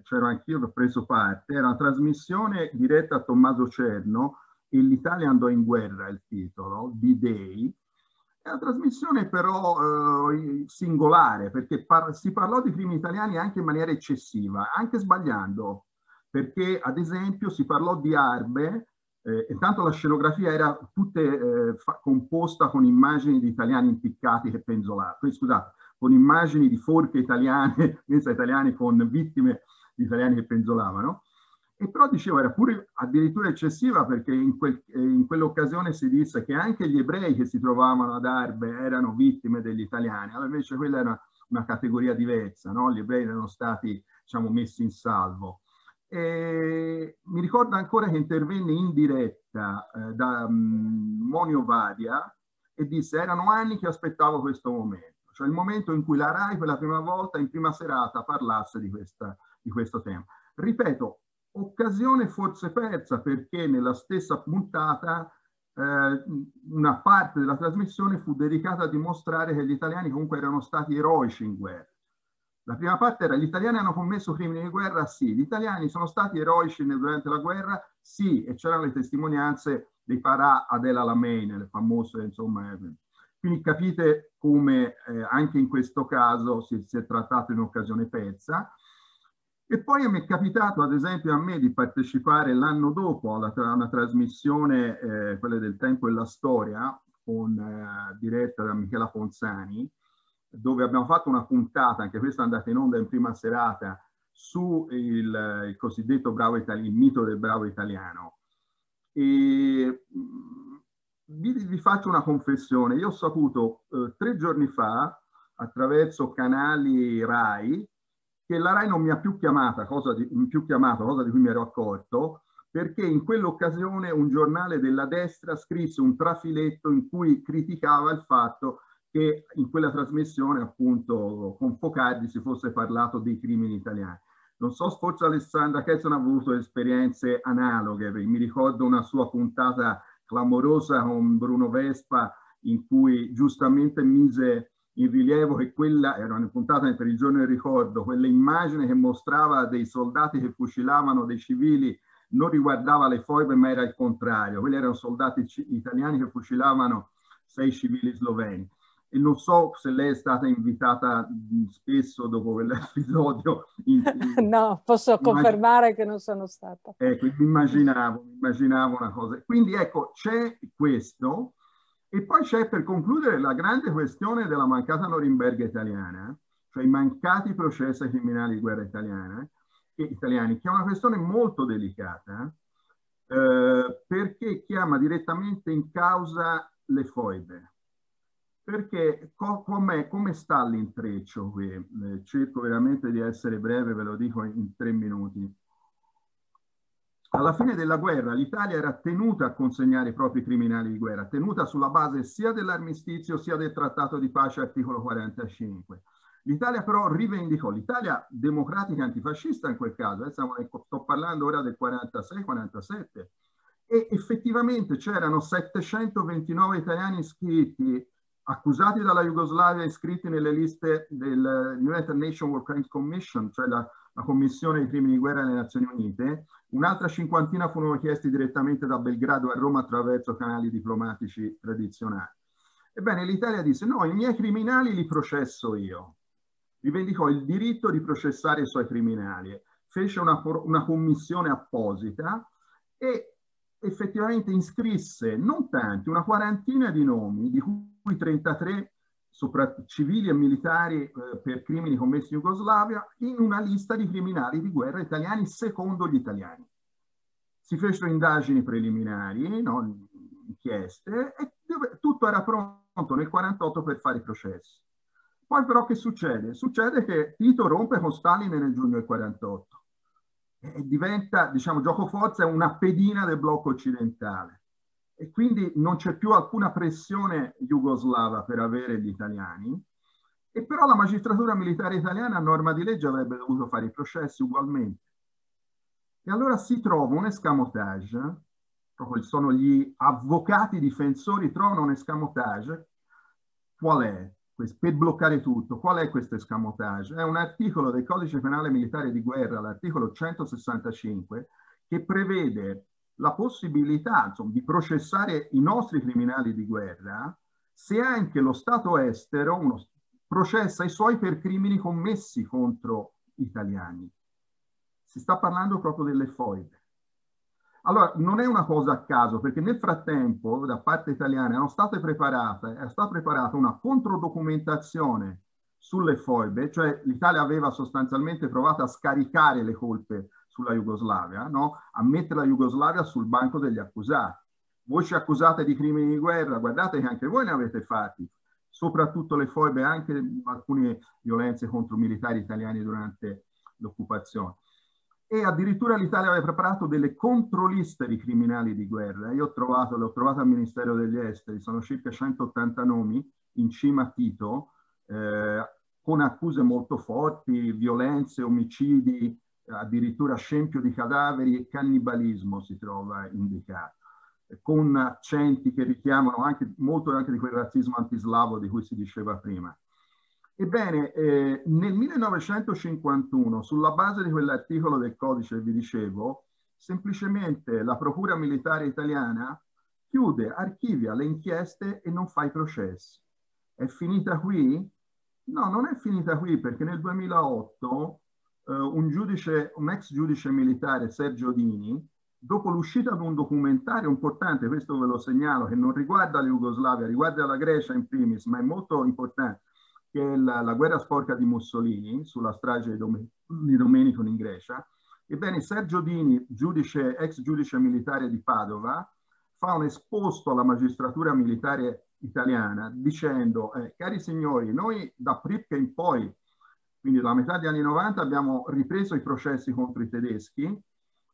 c'ero anch'io che ho preso parte, era una trasmissione diretta a Tommaso Cerno e l'Italia andò in guerra, il titolo, D-Day, è una trasmissione però eh, singolare perché par si parlò di crimini italiani anche in maniera eccessiva, anche sbagliando, perché ad esempio si parlò di Arbe eh, intanto la scenografia era tutta eh, composta con immagini di italiani impiccati che penzolavano, scusate, con immagini di forche italiane, <laughs> pensa italiani con vittime di italiani che penzolavano. E però dicevo, era pure addirittura eccessiva perché in, quel, eh, in quell'occasione si disse che anche gli ebrei che si trovavano ad Arbe erano vittime degli italiani, allora invece quella era una categoria diversa, no? gli ebrei erano stati diciamo, messi in salvo. E mi ricordo ancora che intervenne in diretta eh, da um, Monio Vadia e disse erano anni che aspettavo questo momento, cioè il momento in cui la RAI per la prima volta in prima serata parlasse di, questa, di questo tema. Ripeto, occasione forse persa perché nella stessa puntata eh, una parte della trasmissione fu dedicata a dimostrare che gli italiani comunque erano stati eroici in guerra la prima parte era gli italiani hanno commesso crimini di guerra? Sì. Gli italiani sono stati eroici durante la guerra? Sì. E c'erano le testimonianze dei Parà Adela Lamein, le famose, insomma. Eh, quindi capite come eh, anche in questo caso si, si è trattato di un'occasione persa. E poi mi è capitato, ad esempio, a me di partecipare l'anno dopo a tra una trasmissione, eh, quella del tempo e la storia, con, eh, diretta da Michela Ponzani, dove abbiamo fatto una puntata, anche questa è andata in onda in prima serata, su il, il cosiddetto bravo italiano, il mito del bravo italiano. E mm, vi, vi faccio una confessione, io ho saputo eh, tre giorni fa, attraverso canali RAI, che la RAI non mi ha più chiamata, cosa di, più chiamato, cosa di cui mi ero accorto, perché in quell'occasione un giornale della destra scrisse un trafiletto in cui criticava il fatto che in quella trasmissione appunto con Focardi si fosse parlato dei crimini italiani. Non so, forse Alessandra Kesson ha avuto esperienze analoghe, mi ricordo una sua puntata clamorosa con Bruno Vespa in cui giustamente mise in rilievo che quella, era una puntata per il giorno del ricordo, quell'immagine che mostrava dei soldati che fucilavano dei civili non riguardava le foibe ma era il contrario, quelli erano soldati italiani che fucilavano sei civili sloveni e non so se lei è stata invitata mm, spesso dopo quell'episodio. <laughs> In, no, posso confermare che non sono stata. Ecco, mi immaginavo, immaginavo una cosa. Quindi ecco, c'è questo e poi c'è per concludere la grande questione della mancata Norimberga italiana, cioè i mancati processi criminali di guerra italiana, e italiani, che è una questione molto delicata eh, perché chiama direttamente in causa le foibe perché co com come sta l'intreccio qui? Eh, cerco veramente di essere breve, ve lo dico in tre minuti. Alla fine della guerra l'Italia era tenuta a consegnare i propri criminali di guerra, tenuta sulla base sia dell'armistizio sia del trattato di pace articolo 45. L'Italia però rivendicò, l'Italia democratica antifascista in quel caso, eh, sto parlando ora del 46-47, e effettivamente c'erano 729 italiani iscritti accusati dalla Jugoslavia iscritti nelle liste del United Nations War Crimes Commission, cioè la, la Commissione dei crimini di guerra delle Nazioni Unite, un'altra cinquantina furono chiesti direttamente da Belgrado a Roma attraverso canali diplomatici tradizionali. Ebbene, l'Italia disse no, i miei criminali li processo io. Rivendicò il diritto di processare i suoi criminali. Fece una, una commissione apposita e effettivamente iscrisse non tanti, una quarantina di nomi, di cui 33 sopra, civili e militari eh, per crimini commessi in Jugoslavia, in una lista di criminali di guerra italiani secondo gli italiani. Si fecero indagini preliminari, no, inchieste, e tutto era pronto nel 1948 per fare i processi. Poi però che succede? Succede che Tito rompe con Stalin nel giugno del 1948. Eh, diventa, diciamo, gioco forza è una pedina del blocco occidentale e quindi non c'è più alcuna pressione jugoslava per avere gli italiani e però la magistratura militare italiana a norma di legge avrebbe dovuto fare i processi ugualmente. E allora si trova un escamotage, proprio sono gli avvocati difensori, trovano un escamotage, qual è? per bloccare tutto. Qual è questo escamotage? È un articolo del codice penale militare di guerra, l'articolo 165, che prevede la possibilità insomma, di processare i nostri criminali di guerra se anche lo Stato estero uno, processa i suoi per crimini commessi contro italiani. Si sta parlando proprio delle foibe. Allora, non è una cosa a caso, perché nel frattempo, da parte italiana, è stata preparata, è stata preparata una controdocumentazione sulle foibe, cioè l'Italia aveva sostanzialmente provato a scaricare le colpe sulla Jugoslavia, no? a mettere la Jugoslavia sul banco degli accusati. Voi ci accusate di crimini di guerra, guardate che anche voi ne avete fatti, soprattutto le foibe, anche alcune violenze contro militari italiani durante l'occupazione e addirittura l'Italia aveva preparato delle controliste di criminali di guerra. Io ho trovato, le ho al Ministero degli Esteri, sono circa 180 nomi in cima a Tito, eh, con accuse molto forti, violenze, omicidi, addirittura scempio di cadaveri e cannibalismo si trova indicato, con accenti che richiamano anche, molto anche di quel razzismo antislavo di cui si diceva prima. Ebbene, eh, nel 1951, sulla base di quell'articolo del codice vi dicevo, semplicemente la Procura Militare Italiana chiude, archivia le inchieste e non fa i processi. È finita qui? No, non è finita qui perché nel 2008 eh, un, giudice, un ex giudice militare, Sergio Dini, dopo l'uscita di un documentario importante, questo ve lo segnalo, che non riguarda la Jugoslavia, riguarda la Grecia in primis, ma è molto importante, che la, la guerra sporca di Mussolini sulla strage di, Dom di Domenico in Grecia, ebbene Sergio Dini, giudice, ex giudice militare di Padova, fa un esposto alla magistratura militare italiana dicendo, eh, cari signori, noi da Pripke in poi, quindi dalla metà degli anni 90, abbiamo ripreso i processi contro i tedeschi,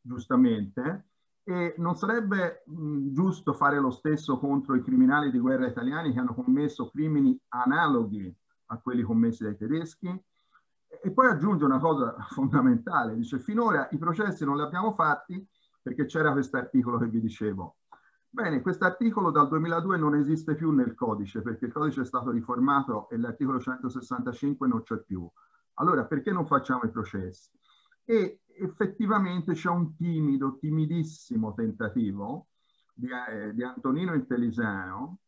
giustamente, e non sarebbe mh, giusto fare lo stesso contro i criminali di guerra italiani che hanno commesso crimini analoghi a quelli commessi dai tedeschi. E poi aggiunge una cosa <laughs> fondamentale, dice finora i processi non li abbiamo fatti perché c'era questo articolo che vi dicevo. Bene, questo articolo dal 2002 non esiste più nel codice perché il codice è stato riformato e l'articolo 165 non c'è più. Allora perché non facciamo i processi? E effettivamente c'è un timido, timidissimo tentativo di, eh, di Antonino Intelisano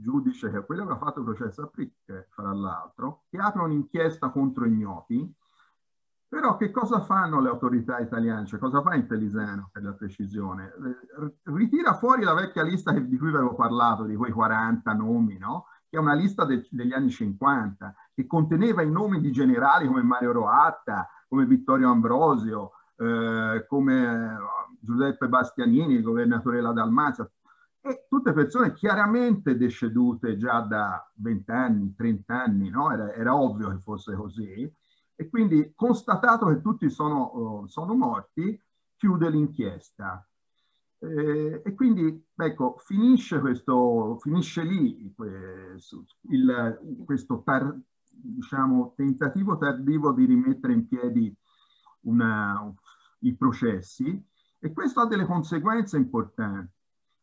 giudice che è quello che ha fatto il processo a Prick, fra l'altro, che apre un'inchiesta contro ignoti. Però che cosa fanno le autorità italiane? Cioè, cosa fa Intelliseno per la precisione? Eh, ritira fuori la vecchia lista di cui avevo parlato, di quei 40 nomi, no? Che è una lista de degli anni 50, che conteneva i nomi di generali come Mario Roatta, come Vittorio Ambrosio, eh, come eh, Giuseppe Bastianini, il governatore della Dalmazia, e tutte persone chiaramente decedute già da 20 anni, 30 anni, no? era, era, ovvio che fosse così. E quindi, constatato che tutti sono, eh, sono morti, chiude l'inchiesta. Eh, e quindi, ecco, finisce, questo, finisce lì il, questo par, diciamo, tentativo tardivo di rimettere in piedi una, i processi e questo ha delle conseguenze importanti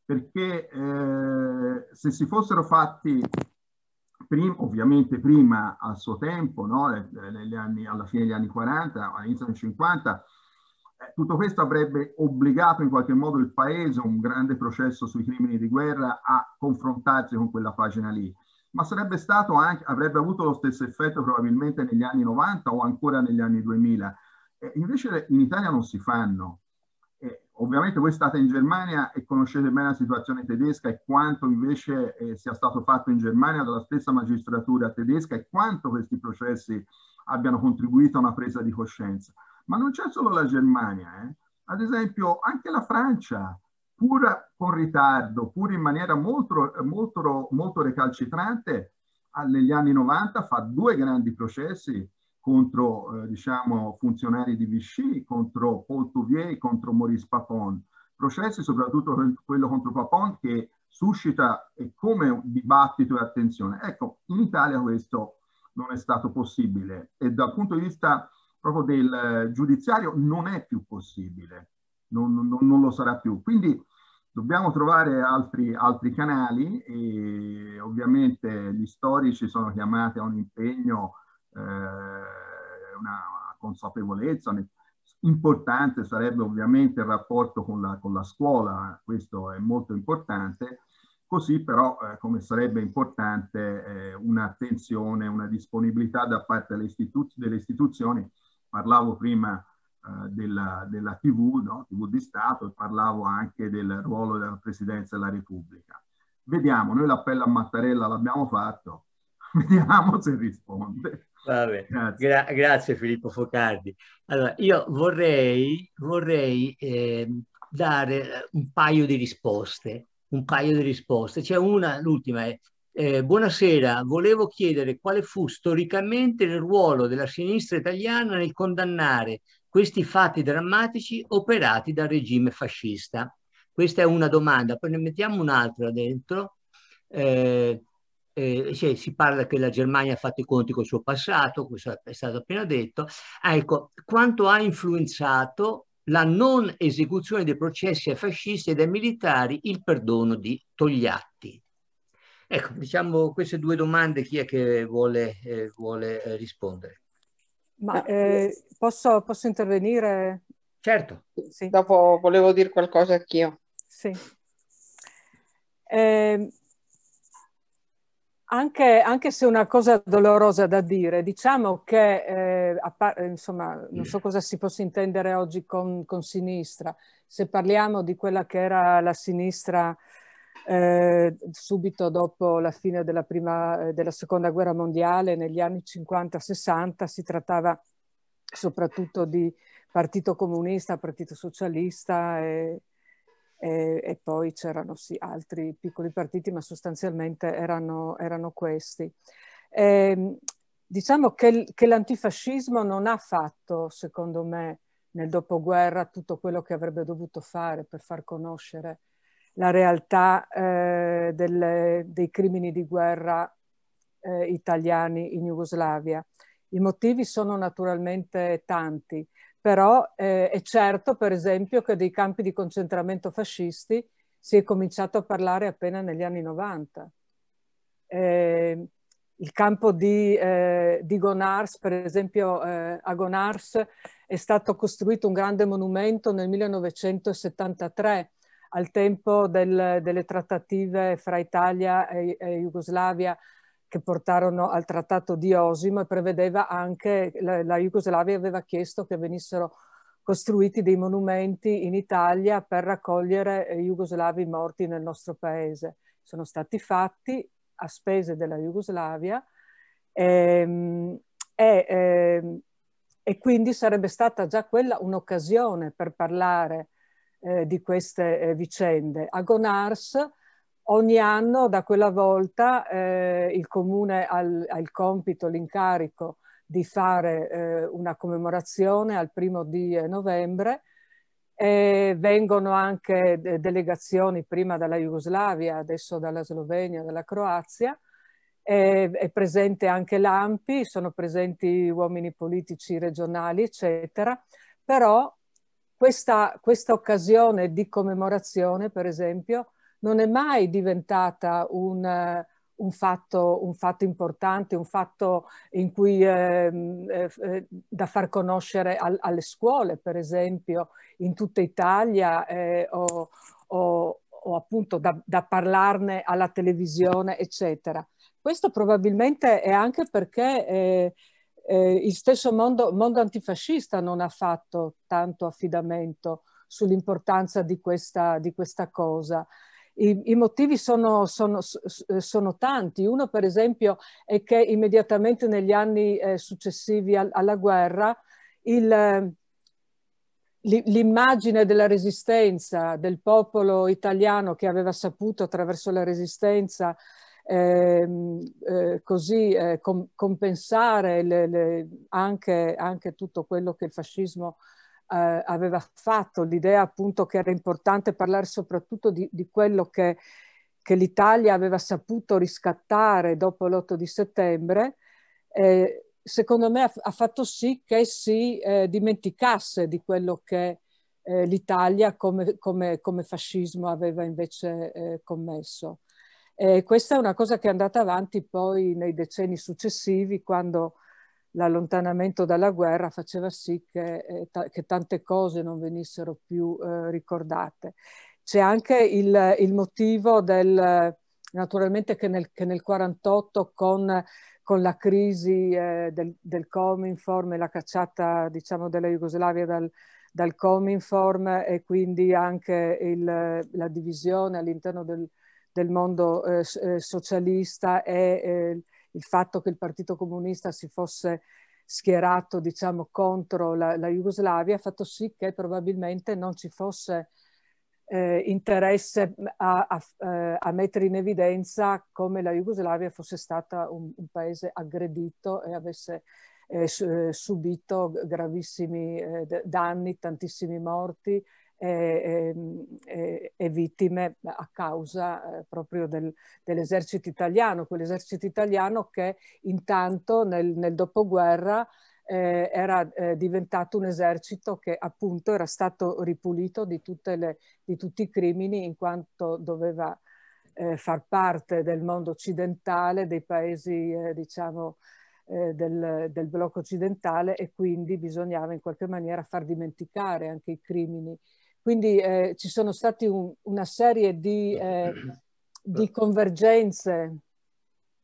perché eh, se si fossero fatti prim ovviamente prima al suo tempo, no? le, anni, alla fine degli anni 40, all'inizio degli anni 50, eh, tutto questo avrebbe obbligato in qualche modo il paese, un grande processo sui crimini di guerra, a confrontarsi con quella pagina lì ma sarebbe stato anche, avrebbe avuto lo stesso effetto probabilmente negli anni 90 o ancora negli anni 2000. Eh, invece in Italia non si fanno. Ovviamente voi state in Germania e conoscete bene la situazione tedesca e quanto invece eh, sia stato fatto in Germania dalla stessa magistratura tedesca e quanto questi processi abbiano contribuito a una presa di coscienza. Ma non c'è solo la Germania, eh? ad esempio anche la Francia, pur con ritardo, pur in maniera molto, molto, molto recalcitrante, negli anni 90 fa due grandi processi contro eh, diciamo, funzionari di Vichy, contro Paul Touvier, contro Maurice Papon. Processi, soprattutto quello contro Papon, che suscita eh, come dibattito e attenzione. Ecco, in Italia questo non è stato possibile e dal punto di vista proprio del eh, giudiziario non è più possibile, non, non, non lo sarà più. Quindi dobbiamo trovare altri, altri canali e ovviamente gli storici sono chiamati a un impegno eh, una consapevolezza importante sarebbe ovviamente il rapporto con la, con la scuola, eh, questo è molto importante, così però eh, come sarebbe importante eh, un'attenzione, una disponibilità da parte delle, istituz delle istituzioni, parlavo prima eh, della, della, TV, no? TV di Stato, parlavo anche del ruolo della Presidenza della Repubblica. Vediamo, noi l'appello a Mattarella l'abbiamo fatto, <laughs> vediamo se risponde. Vabbè, gra grazie Filippo Focardi. Allora, io vorrei, vorrei ehm, eh, dare un paio di risposte, un paio di risposte. C'è una, l'ultima è, eh, buonasera, volevo chiedere quale fu storicamente il ruolo della sinistra italiana nel condannare questi fatti drammatici operati dal regime fascista. Questa è una domanda, poi ne mettiamo un'altra dentro. Eh, eh, cioè, si parla che la Germania ha fatto i conti col suo passato, questo è stato appena detto. Ah, ecco, quanto ha influenzato la non esecuzione dei processi ai fascisti e ai militari il perdono di Togliatti? Ecco, diciamo queste due domande, chi è che vuole, eh, vuole eh, rispondere? Ma, eh, eh, posso, posso, intervenire? Certo. Sì. Dopo volevo dire qualcosa anch'io. Sì. Eh, anche, anche, se una cosa dolorosa da dire, diciamo che, eh, par- insomma, non so cosa si possa intendere oggi con, con, sinistra, se parliamo di quella che era la sinistra eh, subito dopo la fine della, prima, eh, della seconda guerra mondiale, negli anni 50-60, si trattava soprattutto di partito comunista, partito socialista. E, e, e poi c'erano sì, altri piccoli partiti, ma sostanzialmente erano, erano questi. E, ehm, diciamo che, che, l'antifascismo non ha fatto, secondo me, nel dopoguerra tutto quello che avrebbe dovuto fare per far conoscere la realtà eh, delle, dei crimini di guerra eh, italiani in Jugoslavia. I motivi sono naturalmente tanti però eh, è certo, per esempio, che dei campi di concentramento fascisti si è cominciato a parlare appena negli anni 90. Eh, il campo di, eh, di, Gonars, per esempio eh, a Gonars, è stato costruito un grande monumento nel 1973, al tempo del, delle trattative fra Italia e, e Jugoslavia che portarono al trattato di Osimo e prevedeva anche, la, la Jugoslavia aveva chiesto che venissero costruiti dei monumenti in Italia per raccogliere eh, i jugoslavi morti nel nostro paese. Sono stati fatti a spese della Jugoslavia ehm, e, e, ehm, e quindi sarebbe stata già quella un'occasione per parlare eh, di queste eh, vicende. A Gonars Ogni anno da quella volta eh, il comune ha, ha il compito, l'incarico di fare eh, una commemorazione al primo di eh, novembre. E vengono anche delegazioni prima dalla Jugoslavia, adesso dalla Slovenia, dalla Croazia. E è presente anche l'AMPI, sono presenti uomini politici regionali, eccetera. Però questa, questa occasione di commemorazione, per esempio, non è mai diventata un, eh, un, fatto, un fatto, importante, un fatto in cui, ehm, eh, eh, da far conoscere al, alle scuole, per esempio, in tutta Italia eh, o, o, o, appunto da, da parlarne alla televisione, eccetera. Questo probabilmente è anche perché eh, eh, il stesso mondo, mondo, antifascista non ha fatto tanto affidamento sull'importanza di, di questa, cosa. I, i motivi sono, sono, sono, tanti. Uno, per esempio, è che immediatamente negli anni eh, successivi al, alla guerra il, eh, l'immagine della resistenza del popolo italiano che aveva saputo attraverso la resistenza eh, eh, così eh, com compensare le, le, anche, anche, tutto quello che il fascismo eh, aveva fatto, l'idea appunto che era importante parlare soprattutto di, di quello che, che l'Italia aveva saputo riscattare dopo l'8 di settembre, eh, secondo me ha, ha, fatto sì che si eh, dimenticasse di quello che eh, l'Italia come, come, come, fascismo aveva invece eh, commesso. E questa è una cosa che è andata avanti poi nei decenni successivi, quando l'allontanamento dalla guerra faceva sì che, eh, che, tante cose non venissero più eh, ricordate. C'è anche il, il, motivo del, naturalmente che nel, che nel 48 con, con, la crisi eh, del, del Cominform e la cacciata diciamo, della Jugoslavia dal, dal Cominform e quindi anche il, la divisione all'interno del, del mondo eh, eh, socialista e eh, il fatto che il Partito Comunista si fosse schierato diciamo, contro la, la Jugoslavia ha fatto sì che probabilmente non ci fosse eh, interesse a, a, eh, a, mettere in evidenza come la Jugoslavia fosse stata un, un paese aggredito e avesse eh, eh subito gravissimi eh, danni, tantissimi morti, e, e, e vittime a causa eh, proprio del, dell'esercito italiano, quell'esercito italiano che intanto nel, nel dopoguerra eh, era eh, diventato un esercito che appunto era stato ripulito di, le, di tutti i crimini in quanto doveva eh, far parte del mondo occidentale, dei paesi eh, diciamo eh, del, del, blocco occidentale e quindi bisognava in qualche maniera far dimenticare anche i crimini quindi eh, ci sono state un, una serie di, eh, di, convergenze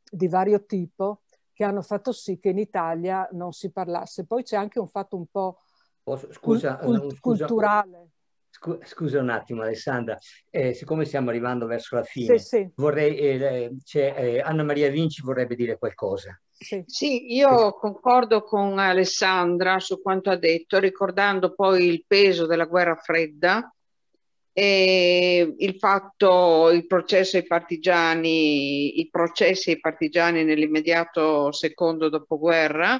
di vario tipo che hanno fatto sì che in Italia non si parlasse. Poi c'è anche un fatto un po' scusa, cult no, scusa, culturale. Scu scusa un attimo Alessandra, eh, siccome stiamo arrivando verso la fine, sì, sì. Vorrei, eh, eh, Anna Maria Vinci vorrebbe dire qualcosa. Sì. sì, io concordo con Alessandra su quanto ha detto, ricordando poi il peso della guerra fredda e il fatto, il processo ai partigiani, i processi ai partigiani nell'immediato secondo dopoguerra.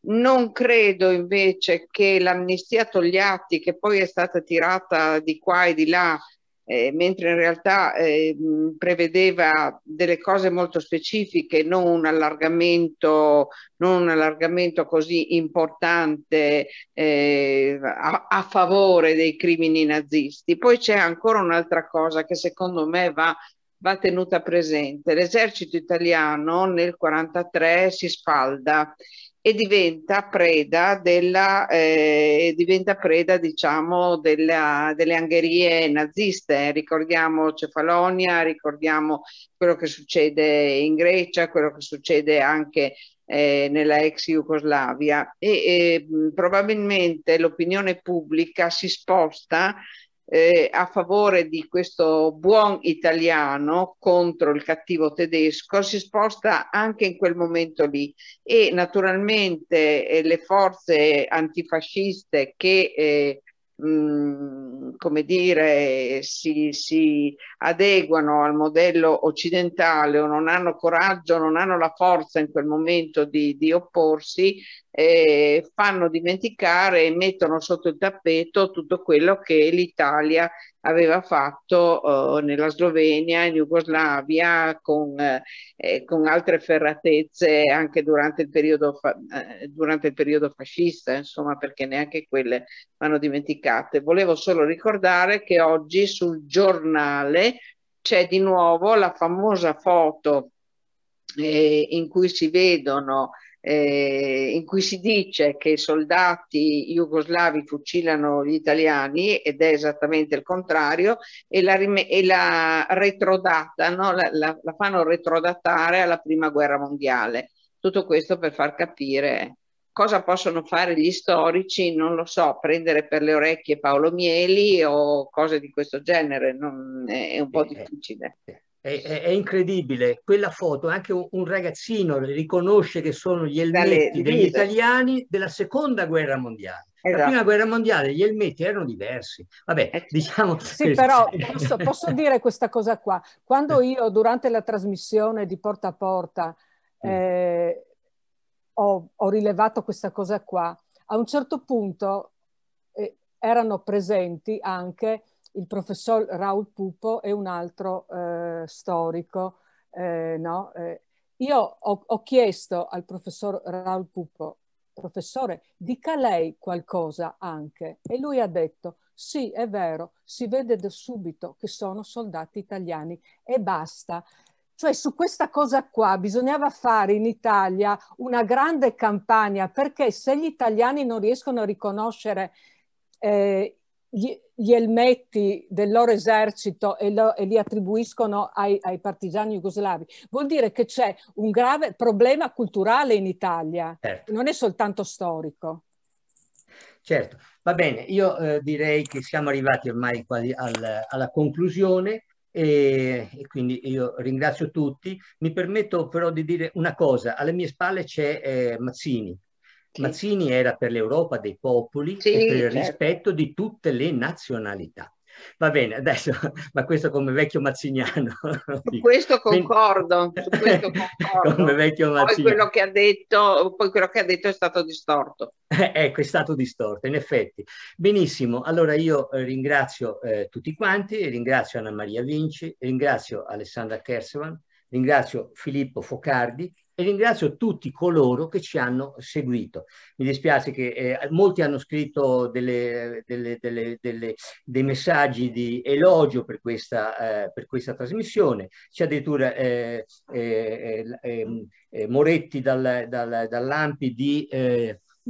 Non credo invece che l'amnistia Togliatti, che poi è stata tirata di qua e di là eh, mentre in realtà eh, prevedeva delle cose molto specifiche, non un allargamento, non un allargamento così importante eh, a, a, favore dei crimini nazisti. Poi c'è ancora un'altra cosa che secondo me va, va tenuta presente. L'esercito italiano nel 1943 si spalda e diventa preda, della, eh, diventa preda diciamo, della, delle angherie naziste. Ricordiamo Cefalonia, ricordiamo quello che succede in Grecia, quello che succede anche eh, nella ex Jugoslavia e, e probabilmente l'opinione pubblica si sposta eh, a favore di questo buon italiano contro il cattivo tedesco si sposta anche in quel momento lì e naturalmente eh, le forze antifasciste che eh, come dire, si, si adeguano al modello occidentale o non hanno coraggio, non hanno la forza in quel momento di, di opporsi, eh, fanno dimenticare e mettono sotto il tappeto tutto quello che l'Italia aveva fatto eh, nella Slovenia, in Jugoslavia, con, eh, eh con, altre ferratezze anche durante il, periodo eh, durante il periodo fascista, insomma, perché neanche quelle vanno dimenticate. Volevo solo ricordare che oggi sul giornale c'è di nuovo la famosa foto eh, in cui si vedono eh, in cui si dice che i soldati jugoslavi fucilano gli italiani ed è esattamente il contrario e la, e la retrodatano, la, la, la, fanno retrodatare alla prima guerra mondiale. Tutto questo per far capire cosa possono fare gli storici, non lo so, prendere per le orecchie Paolo Mieli o cose di questo genere, non, è, è un po' eh, difficile è, è, è, incredibile. Quella foto, anche un, un ragazzino riconosce che sono gli elmetti degli italiani della seconda guerra mondiale. Esatto. La prima guerra mondiale gli elmetti erano diversi. Vabbè, eh, diciamo. Sì, però <laughs> posso, posso, dire questa cosa qua. Quando io durante la trasmissione di porta a porta eh, ho, ho, rilevato questa cosa qua, a un certo punto eh, erano presenti anche il professor Raul Pupo è un altro eh, storico. Eh, no? eh, io ho, ho, chiesto al professor Raul Pupo, professore, dica lei qualcosa anche. E lui ha detto, sì, è vero, si vede da subito che sono soldati italiani e basta. Cioè su questa cosa qua bisognava fare in Italia una grande campagna perché se gli italiani non riescono a riconoscere eh, gli, gli elmetti del loro esercito e, lo, e li attribuiscono ai, ai, partigiani jugoslavi. Vuol dire che c'è un grave problema culturale in Italia, certo. non è soltanto storico. Certo, va bene, io eh, direi che siamo arrivati ormai quasi al, alla conclusione e, e, quindi io ringrazio tutti. Mi permetto però di dire una cosa, alle mie spalle c'è eh, Mazzini, sì. Mazzini era per l'Europa dei popoli sì, e per il certo. rispetto di tutte le nazionalità. Va bene, adesso, <laughs> ma questo come vecchio mazziniano. <laughs> Su questo concordo, su questo <laughs> concordo. come vecchio mazziniano. Poi quello, che ha detto, poi quello che ha detto è stato distorto. Eh, ecco, è stato distorto, in effetti. Benissimo, allora io eh, ringrazio eh, tutti quanti, ringrazio Anna Maria Vinci, ringrazio Alessandra Kersevan, ringrazio Filippo Focardi, e ringrazio tutti coloro che ci hanno seguito. Mi dispiace che eh, molti hanno scritto delle, delle, delle, dei messaggi di elogio per questa, eh, per questa trasmissione, c'è addirittura eh, eh, eh, ehm, eh Moretti dal, dal, dall'Ampi di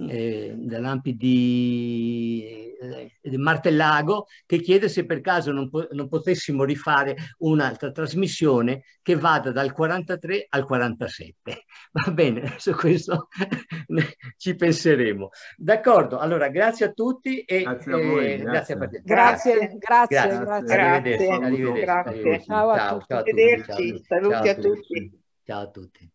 Mm. eh, dall'AMPI di, eh, di Martellago che chiede se per caso non, po non potessimo rifare un'altra trasmissione che vada dal 43 al 47. <laughs> Va bene, <laughs> su questo <laughs> ci penseremo. D'accordo, allora grazie a tutti e grazie a voi. Eh, grazie. Grazie, grazie, grazie, grazie. Arrivederci, arrivederci, arrivederci. Ciao, a tutti. Ciao, a tutti. Saluti ciao A tutti. Ciao a tutti.